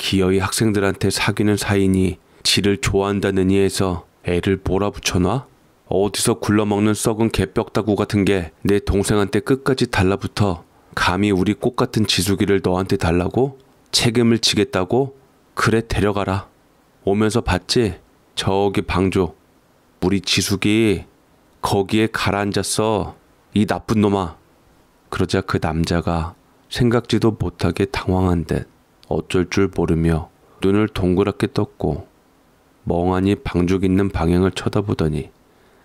기어이 학생들한테 사귀는 사이니 지를 좋아한다느니 해서 애를 몰아붙여놔? 어디서 굴러먹는 썩은 개뼈다구 같은 게 내 동생한테 끝까지 달라붙어 감히 우리 꽃 같은 지수기를 너한테 달라고? 책임을 지겠다고? 그래 데려가라. 오면서 봤지? 저기 방조. 우리 지숙이 거기에 가라앉았어. 이 나쁜 놈아. 그러자 그 남자가 생각지도 못하게 당황한 듯 어쩔 줄 모르며 눈을 동그랗게 떴고 멍하니 방죽 있는 방향을 쳐다보더니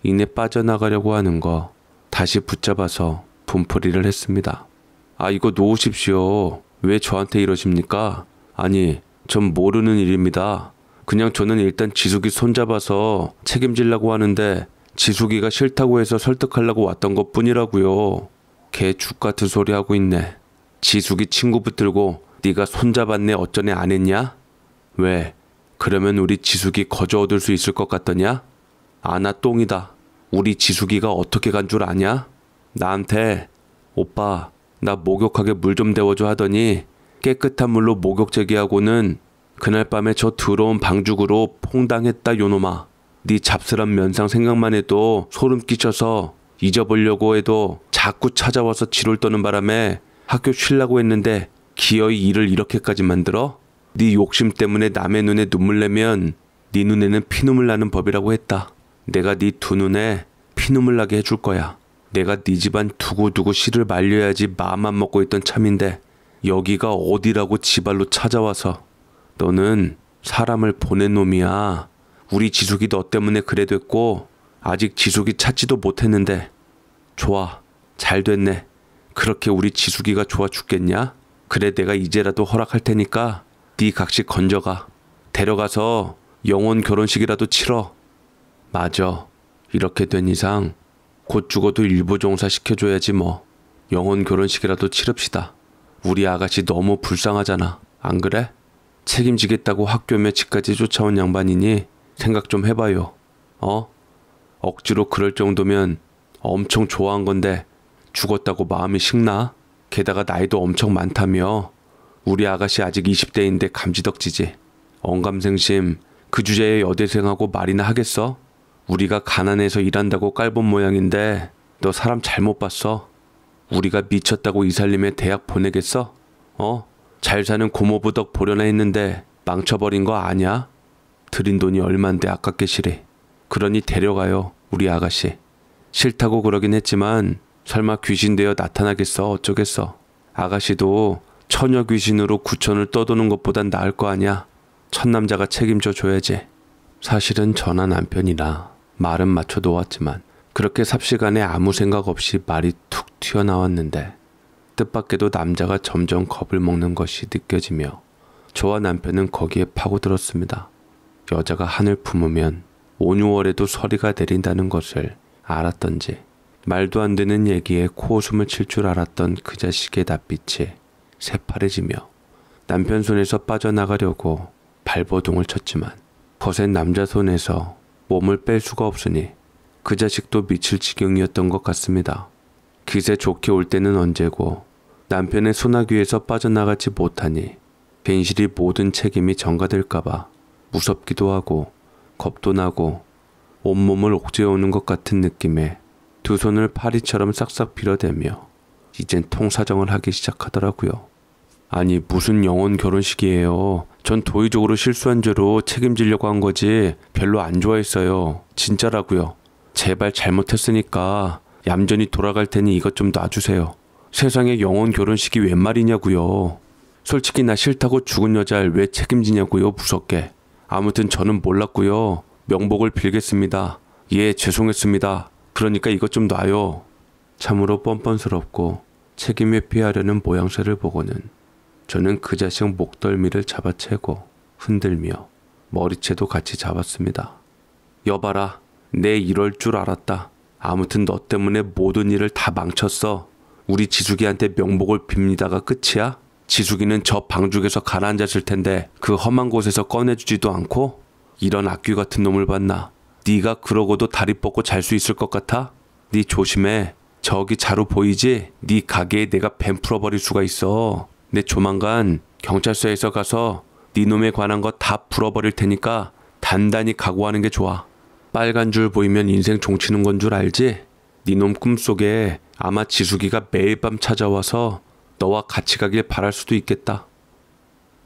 이내 빠져나가려고 하는 거 다시 붙잡아서 분풀이를 했습니다. 아 이거 놓으십시오. 왜 저한테 이러십니까? 아니 전 모르는 일입니다. 그냥 저는 일단 지숙이 손잡아서 책임질라고 하는데 지숙이가 싫다고 해서 설득하려고 왔던 것 뿐이라고요. 개 죽같은 소리 하고 있네. 지숙이 친구 붙들고 네가 손잡았네 어쩌네 안 했냐? 왜? 그러면 우리 지숙이 거저 얻을 수 있을 것 같더냐? 아나 똥이다. 우리 지숙이가 어떻게 간 줄 아냐? 나한테 오빠 나 목욕하게 물 좀 데워줘 하더니 깨끗한 물로 목욕 제기하고는 그날 밤에 저 더러운 방죽으로 퐁당했다 요놈아. 네 잡스란 면상 생각만 해도 소름 끼쳐서 잊어보려고 해도 자꾸 찾아와서 지를 떠는 바람에 학교 쉴라고 했는데 기어이 일을 이렇게까지 만들어? 네 욕심 때문에 남의 눈에 눈물 내면 네 눈에는 피눈물 나는 법이라고 했다. 내가 네 두 눈에 피눈물 나게 해줄 거야. 내가 네 집안 두고두고 씨를 말려야지 마음만 먹고 있던 참인데 여기가 어디라고 지발로 찾아와서 너는 사람을 보낸 놈이야. 우리 지숙이 너 때문에 그래 됐고 아직 지숙이 찾지도 못했는데 좋아 잘 됐네. 그렇게 우리 지숙이가 좋아 죽겠냐? 그래 내가 이제라도 허락할 테니까 네 각시 건져가. 데려가서 영혼 결혼식이라도 치러. 맞아. 이렇게 된 이상 곧 죽어도 일부 종사 시켜줘야지 뭐. 영혼 결혼식이라도 치릅시다. 우리 아가씨 너무 불쌍하잖아. 안 그래? 책임지겠다고 학교며 칠까지 쫓아온 양반이니 생각 좀 해봐요. 어? 억지로 그럴 정도면 엄청 좋아한 건데 죽었다고 마음이 식나? 게다가 나이도 엄청 많다며 우리 아가씨 아직 20대인데 감지덕지지. 언감생심 그 주제에 여대생하고 말이나 하겠어? 우리가 가난해서 일한다고 깔본 모양인데 너 사람 잘못 봤어. 우리가 미쳤다고 이살림에 대학 보내겠어? 어? 잘 사는 고모부덕 보려나 했는데 망쳐버린 거 아냐? 들인 돈이 얼만데 아깝게 시리. 그러니 데려가요, 우리 아가씨. 싫다고 그러긴 했지만 설마 귀신되어 나타나겠어 어쩌겠어. 아가씨도 처녀 귀신으로 구천을 떠도는 것보단 나을 거 아니야. 첫 남자가 책임져 줘야지. 사실은 전화 남편이라 말은 맞춰 놓았지만 그렇게 삽시간에 아무 생각 없이 말이 툭 튀어나왔는데 뜻밖에도 남자가 점점 겁을 먹는 것이 느껴지며 저와 남편은 거기에 파고들었습니다. 여자가 한을 품으면 5, 6월에도 서리가 내린다는 것을 알았던지 말도 안 되는 얘기에 코웃음을 칠 줄 알았던 그 자식의 낯빛이 새파래지며 남편 손에서 빠져나가려고 발버둥을 쳤지만 거센 남자 손에서 몸을 뺄 수가 없으니 그 자식도 미칠 지경이었던 것 같습니다. 기세 좋게 올 때는 언제고 남편의 소나귀에서 빠져나가지 못하니 괜시리 모든 책임이 전가될까봐 무섭기도 하고 겁도 나고 온몸을 옥죄어오는 것 같은 느낌에 두 손을 파리처럼 싹싹 빌어대며 이젠 통사정을 하기 시작하더라고요. 아니 무슨 영혼 결혼식이에요. 전 도의적으로 실수한 죄로 책임지려고 한 거지 별로 안 좋아했어요. 진짜라고요. 제발 잘못했으니까 얌전히 돌아갈 테니 이것 좀 놔주세요. 세상에 영혼 결혼식이 웬 말이냐고요. 솔직히 나 싫다고 죽은 여자를 왜 책임지냐고요 무섭게. 아무튼 저는 몰랐고요. 명복을 빌겠습니다. 예 죄송했습니다. 그러니까 이것 좀 놔요. 참으로 뻔뻔스럽고 책임에 피하려는 모양새를 보고는 저는 그 자식 목덜미를 잡아채고 흔들며 머리채도 같이 잡았습니다. 여봐라, 내 이럴 줄 알았다. 아무튼 너 때문에 모든 일을 다 망쳤어. 우리 지숙이한테 명복을 빕니다가 끝이야? 지숙이는 저 방죽에서 가라앉았을 텐데 그 험한 곳에서 꺼내주지도 않고 이런 악귀 같은 놈을 봤나? 네가 그러고도 다리 뻗고 잘 수 있을 것 같아? 네 조심해. 저기 자루 보이지? 네 가게에 내가 뱀풀어 버릴 수가 있어. 내 조만간 경찰서에서 가서 네 놈에 관한 거 다 풀어버릴 테니까 단단히 각오하는 게 좋아. 빨간 줄 보이면 인생 종치는 건 줄 알지? 네 놈 꿈속에 아마 지숙이가 매일 밤 찾아와서 너와 같이 가길 바랄 수도 있겠다.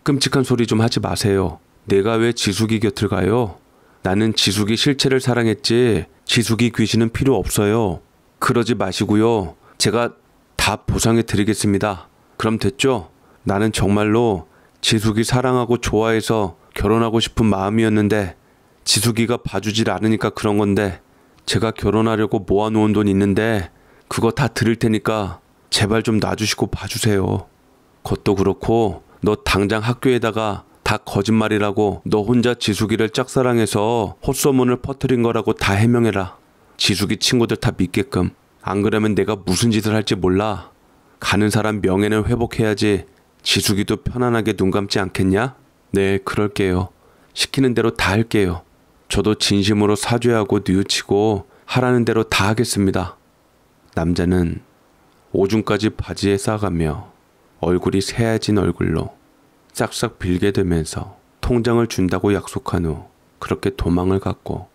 끔찍한 소리 좀 하지 마세요. 내가 왜 지숙이 곁을 가요? 나는 지숙이 실체를 사랑했지 지숙이 귀신은 필요 없어요. 그러지 마시고요. 제가 다 보상해 드리겠습니다. 그럼 됐죠? 나는 정말로 지숙이 사랑하고 좋아해서 결혼하고 싶은 마음이었는데 지숙이가 봐주질 않으니까 그런 건데 제가 결혼하려고 모아놓은 돈 있는데 그거 다 드릴 테니까 제발 좀 놔주시고 봐주세요. 그것도 그렇고 너 당장 학교에다가 다 거짓말이라고 너 혼자 지숙이를 짝사랑해서 헛소문을 퍼뜨린 거라고 다 해명해라. 지숙이 친구들 다 믿게끔. 안 그러면 내가 무슨 짓을 할지 몰라. 가는 사람 명예는 회복해야지 지숙이도 편안하게 눈 감지 않겠냐? 네, 그럴게요. 시키는 대로 다 할게요. 저도 진심으로 사죄하고 뉘우치고 하라는 대로 다 하겠습니다. 남자는 오줌까지 바지에 싸가며 얼굴이 새해진 얼굴로 싹싹 빌게 되면서 통장을 준다고 약속한 후 그렇게 도망을 갔고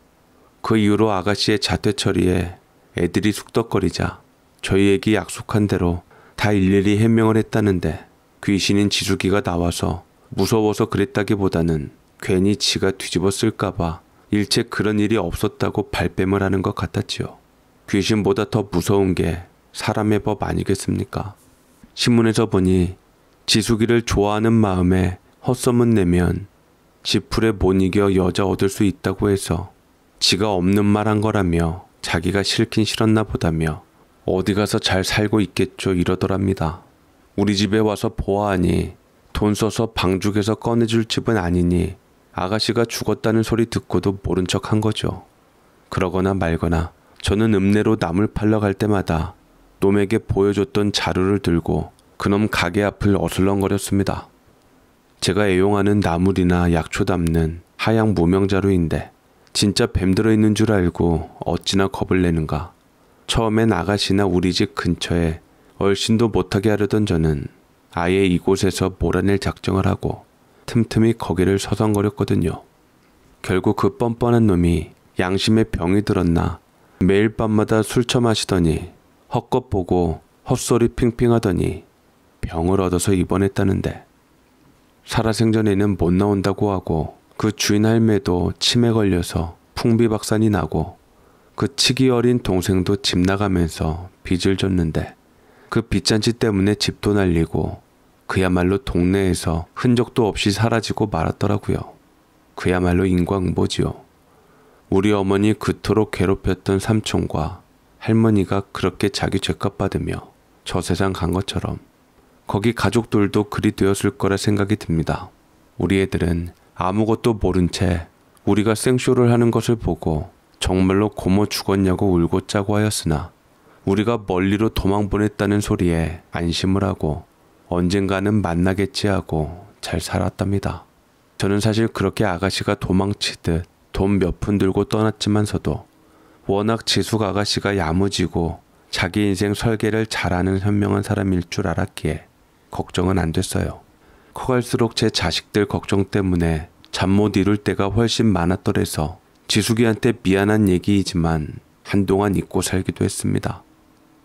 그 이후로 아가씨의 자퇴 처리에 애들이 숙덕거리자 저희에게 약속한 대로 다 일일이 해명을 했다는데 귀신인 지숙이가 나와서 무서워서 그랬다기보다는 괜히 지가 뒤집었을까봐 일체 그런 일이 없었다고 발뺌을 하는 것 같았지요. 귀신보다 더 무서운 게 사람의 법 아니겠습니까? 신문에서 보니 지숙이를 좋아하는 마음에 헛소문 내면 지풀에 못 이겨 여자 얻을 수 있다고 해서 지가 없는 말 한 거라며 자기가 싫긴 싫었나 보다며 어디 가서 잘 살고 있겠죠 이러더랍니다. 우리 집에 와서 보아하니 돈 써서 방죽에서 꺼내줄 집은 아니니 아가씨가 죽었다는 소리 듣고도 모른 척 한 거죠. 그러거나 말거나 저는 읍내로 나물 팔러 갈 때마다 놈에게 보여줬던 자루를 들고 그놈 가게 앞을 어슬렁거렸습니다. 제가 애용하는 나물이나 약초 담는 하양 무명자루인데 진짜 뱀 들어있는 줄 알고 어찌나 겁을 내는가. 처음엔 아가씨나 우리 집 근처에 얼씬도 못하게 하려던 저는 아예 이곳에서 몰아낼 작정을 하고 틈틈이 거기를 서성거렸거든요. 결국 그 뻔뻔한 놈이 양심에 병이 들었나 매일 밤마다 술 처마시더니 헛것 보고 헛소리 핑핑하더니 병을 얻어서 입원했다는데 살아생전에는 못 나온다고 하고 그 주인 할매도 치매 걸려서 풍비박산이 나고 그 치기 어린 동생도 집 나가면서 빚을 졌는데 그 빚잔치 때문에 집도 날리고 그야말로 동네에서 흔적도 없이 사라지고 말았더라고요. 그야말로 인광보지요. 우리 어머니 그토록 괴롭혔던 삼촌과 할머니가 그렇게 자기 죄값 받으며 저 세상 간 것처럼 거기 가족들도 그리 되었을 거라 생각이 듭니다. 우리 애들은 아무것도 모른 채 우리가 생쇼를 하는 것을 보고 정말로 고모 죽었냐고 울고 짜고 하였으나 우리가 멀리로 도망 보냈다는 소리에 안심을 하고 언젠가는 만나겠지 하고 잘 살았답니다. 저는 사실 그렇게 아가씨가 도망치듯 돈 몇 푼 들고 떠났지만서도 워낙 지숙 아가씨가 야무지고 자기 인생 설계를 잘하는 현명한 사람일 줄 알았기에 걱정은 안 됐어요. 커갈수록 제 자식들 걱정 때문에 잠 못 이룰 때가 훨씬 많았더래서 지숙이한테 미안한 얘기이지만 한동안 잊고 살기도 했습니다.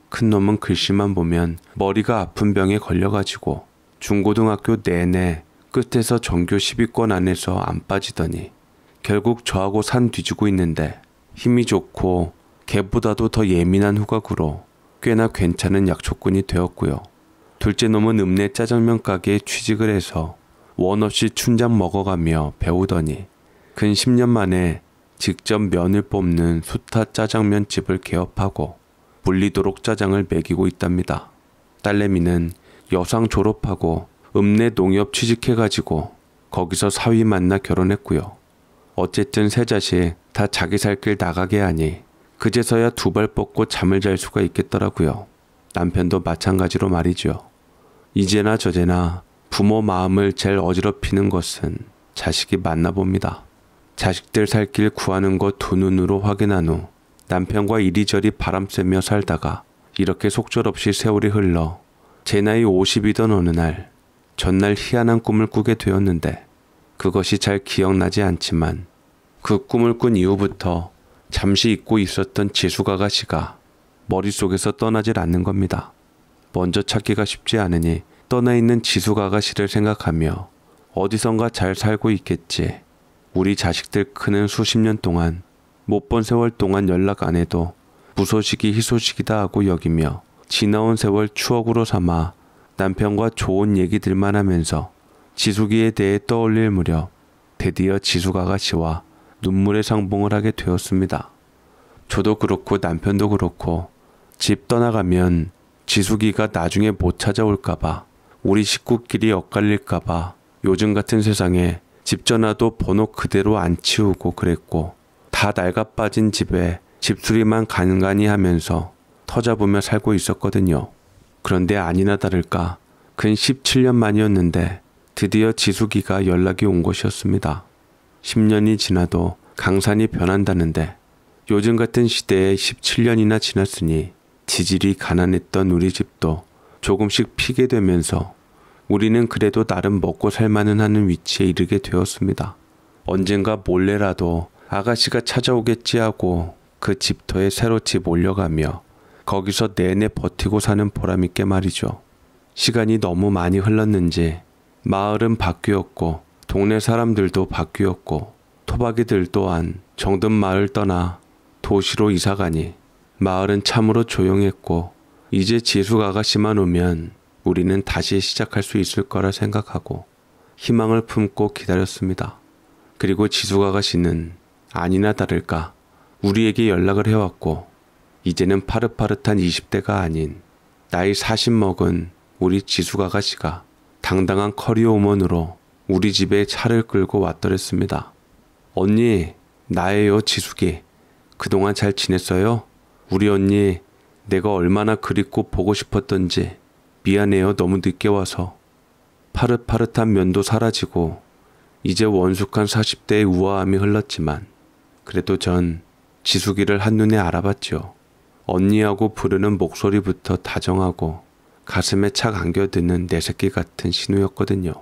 큰 놈은 글씨만 보면 머리가 아픈 병에 걸려가지고 중고등학교 내내 끝에서 전교 10위권 안에서 안 빠지더니 결국 저하고 산 뒤지고 있는데 힘이 좋고 개보다도 더 예민한 후각으로 꽤나 괜찮은 약초꾼이 되었고요. 둘째 놈은 읍내 짜장면 가게에 취직을 해서 원 없이 춘장 먹어가며 배우더니 근 10년 만에 직접 면을 뽑는 수타 짜장면 집을 개업하고 물리도록 짜장을 매기고 있답니다. 딸내미는 여상 졸업하고 읍내 농협 취직해가지고 거기서 사위 만나 결혼했고요. 어쨌든 세 자식 다 자기 살길 나가게 하니 그제서야 두 발 뻗고 잠을 잘 수가 있겠더라고요. 남편도 마찬가지로 말이죠. 이제나 저제나 부모 마음을 제일 어지럽히는 것은 자식이 맞나 봅니다. 자식들 살길 구하는 것 두 눈으로 확인한 후 남편과 이리저리 바람 쐬며 살다가 이렇게 속절없이 세월이 흘러 제 나이 50이던 어느 날 전날 희한한 꿈을 꾸게 되었는데 그것이 잘 기억나지 않지만 그 꿈을 꾼 이후부터 잠시 잊고 있었던 지수가가 씨가 머릿속에서 떠나질 않는 겁니다. 먼저 찾기가 쉽지 않으니 떠나 있는 지숙 아가씨를 생각하며 어디선가 잘 살고 있겠지. 우리 자식들 크는 수십 년 동안 못 본 세월 동안 연락 안 해도 무소식이 희소식이다 하고 여기며 지나온 세월 추억으로 삼아 남편과 좋은 얘기들만 하면서 지숙이에 대해 떠올릴 무렵 드디어 지숙 아가씨와 눈물의 상봉을 하게 되었습니다. 저도 그렇고 남편도 그렇고 집 떠나가면 지숙이가 나중에 못 찾아올까봐, 우리 식구끼리 엇갈릴까봐, 요즘 같은 세상에 집 전화도 번호 그대로 안 치우고 그랬고, 다 낡아빠진 집에 집수리만 간간히 하면서 터잡으며 살고 있었거든요. 그런데 아니나 다를까, 근 17년 만이었는데 드디어 지숙이가 연락이 온 것이었습니다. 10년이 지나도 강산이 변한다는데 요즘 같은 시대에 17년이나 지났으니 지질이 가난했던 우리 집도 조금씩 피게 되면서 우리는 그래도 나름 먹고 살만은 하는 위치에 이르게 되었습니다. 언젠가 몰래라도 아가씨가 찾아오겠지 하고 그 집터에 새로 집 올려가며 거기서 내내 버티고 사는 보람있게 말이죠. 시간이 너무 많이 흘렀는지 마을은 바뀌었고 동네 사람들도 바뀌었고 토박이들 또한 정든 마을 떠나 도시로 이사가니 마을은 참으로 조용했고 이제 지숙 아가씨만 오면 우리는 다시 시작할 수 있을 거라 생각하고 희망을 품고 기다렸습니다. 그리고 지숙 아가씨는 아니나 다를까 우리에게 연락을 해왔고 이제는 파릇파릇한 20대가 아닌 나이 40 먹은 우리 지숙 아가씨가 당당한 커리어우먼으로 우리 집에 차를 끌고 왔더랬습니다. 언니, 나예요, 지숙이. 그동안 잘 지냈어요? 우리 언니 내가 얼마나 그립고 보고 싶었던지 미안해요 너무 늦게 와서 파릇파릇한 면도 사라지고 이제 원숙한 40대의 우아함이 흘렀지만 그래도 전 지숙이를 한눈에 알아봤죠 언니하고 부르는 목소리부터 다정하고 가슴에 착 안겨드는 내 새끼 같은 신우였거든요.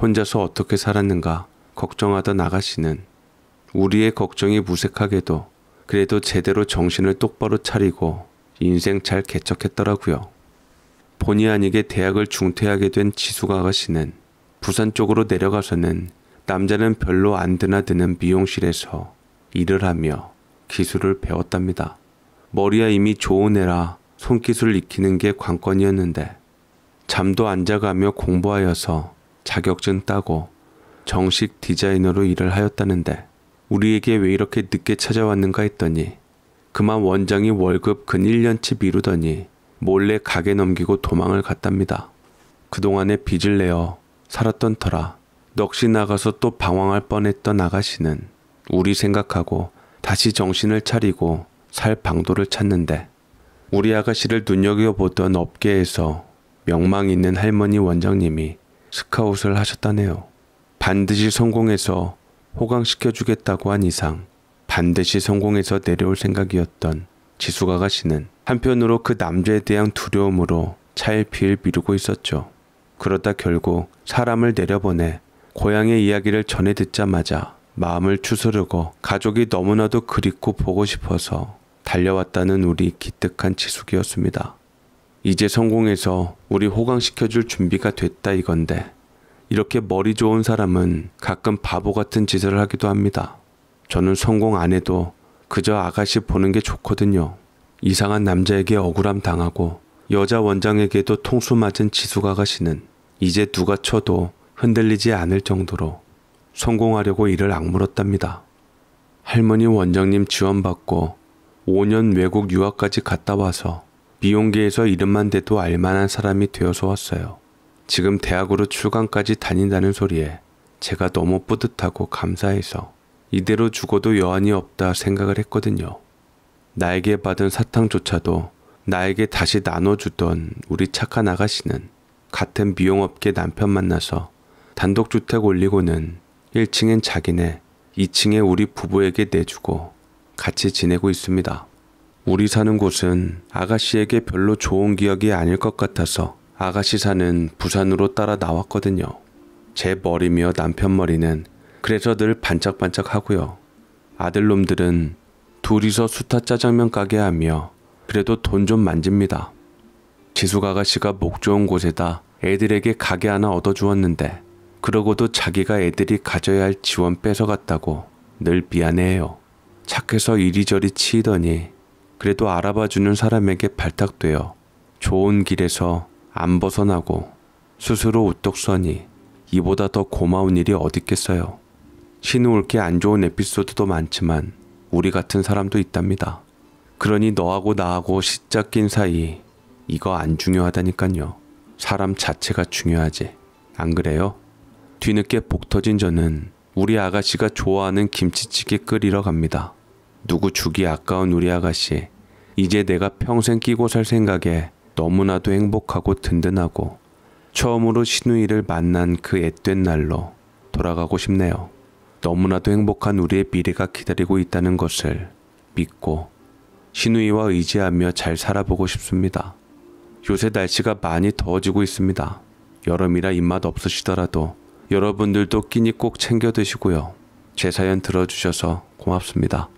혼자서 어떻게 살았는가 걱정하던 아가씨는 우리의 걱정이 무색하게도 그래도 제대로 정신을 똑바로 차리고 인생 잘 개척했더라고요. 본의 아니게 대학을 중퇴하게 된 지수가 아가씨는 부산 쪽으로 내려가서는 남자는 별로 안 드나드는 미용실에서 일을 하며 기술을 배웠답니다. 머리야 이미 좋은 애라 손기술 익히는 게 관건이었는데 잠도 안 자가며 공부하여서 자격증 따고 정식 디자이너로 일을 하였다는데 우리에게 왜 이렇게 늦게 찾아왔는가 했더니 그만 원장이 월급 근 1년치 미루더니 몰래 가게 넘기고 도망을 갔답니다. 그동안에 빚을 내어 살았던 터라 넋이 나가서 또 방황할 뻔했던 아가씨는 우리 생각하고 다시 정신을 차리고 살 방도를 찾는데 우리 아가씨를 눈여겨보던 업계에서 명망 있는 할머니 원장님이 스카웃을 하셨다네요. 반드시 성공해서 호강시켜 주겠다고 한 이상 반드시 성공해서 내려올 생각이었던 지수가가 씨는 한편으로 그 남자에 대한 두려움으로 차일피일 미루고 있었죠. 그러다 결국 사람을 내려보내 고향의 이야기를 전해 듣자마자 마음을 추스르고 가족이 너무나도 그립고 보고 싶어서 달려왔다는 우리 기특한 지숙이었습니다. 이제 성공해서 우리 호강시켜줄 준비가 됐다 이건데 이렇게 머리 좋은 사람은 가끔 바보 같은 짓을 하기도 합니다. 저는 성공 안 해도 그저 아가씨 보는 게 좋거든요. 이상한 남자에게 억울함 당하고 여자 원장에게도 통수 맞은 지숙 아가씨는 이제 누가 쳐도 흔들리지 않을 정도로 성공하려고 일을 악물었답니다. 할머니 원장님 지원받고 5년 외국 유학까지 갔다 와서 미용계에서 이름만 대도 알만한 사람이 되어서 왔어요. 지금 대학으로 출강까지 다닌다는 소리에 제가 너무 뿌듯하고 감사해서 이대로 죽어도 여한이 없다 생각을 했거든요. 나에게 받은 사탕조차도 나에게 다시 나눠주던 우리 착한 아가씨는 같은 미용업계 남편 만나서 단독주택 올리고는 1층엔 자기네, 2층에 우리 부부에게 내주고 같이 지내고 있습니다. 우리 사는 곳은 아가씨에게 별로 좋은 기억이 아닐 것 같아서 아가씨 사는 부산으로 따라 나왔거든요. 제 머리며 남편 머리는 그래서 늘 반짝반짝 하고요. 아들놈들은 둘이서 수타 짜장면 가게 하며 그래도 돈 좀 만집니다. 지숙 아가씨가 목 좋은 곳에다 애들에게 가게 하나 얻어주었는데 그러고도 자기가 애들이 가져야 할 지원 뺏어갔다고 늘 미안해해요. 착해서 이리저리 치이더니 그래도 알아봐주는 사람에게 발탁되어 좋은 길에서 안 벗어나고 스스로 우뚝 서니 이보다 더 고마운 일이 어딨겠어요. 신우올게 안 좋은 에피소드도 많지만 우리 같은 사람도 있답니다. 그러니 너하고 나하고 시짝 낀 사이 이거 안 중요하다니깐요. 사람 자체가 중요하지. 안 그래요? 뒤늦게 복 터진 저는 우리 아가씨가 좋아하는 김치찌개 끓이러 갑니다. 누구 죽이 아까운 우리 아가씨. 이제 내가 평생 끼고 살 생각에 너무나도 행복하고 든든하고 처음으로 신우이를 만난 그 앳된 날로 돌아가고 싶네요. 너무나도 행복한 우리의 미래가 기다리고 있다는 것을 믿고 신우이와 의지하며 잘 살아보고 싶습니다. 요새 날씨가 많이 더워지고 있습니다. 여름이라 입맛 없으시더라도 여러분들도 끼니 꼭 챙겨 드시고요. 제 사연 들어주셔서 고맙습니다.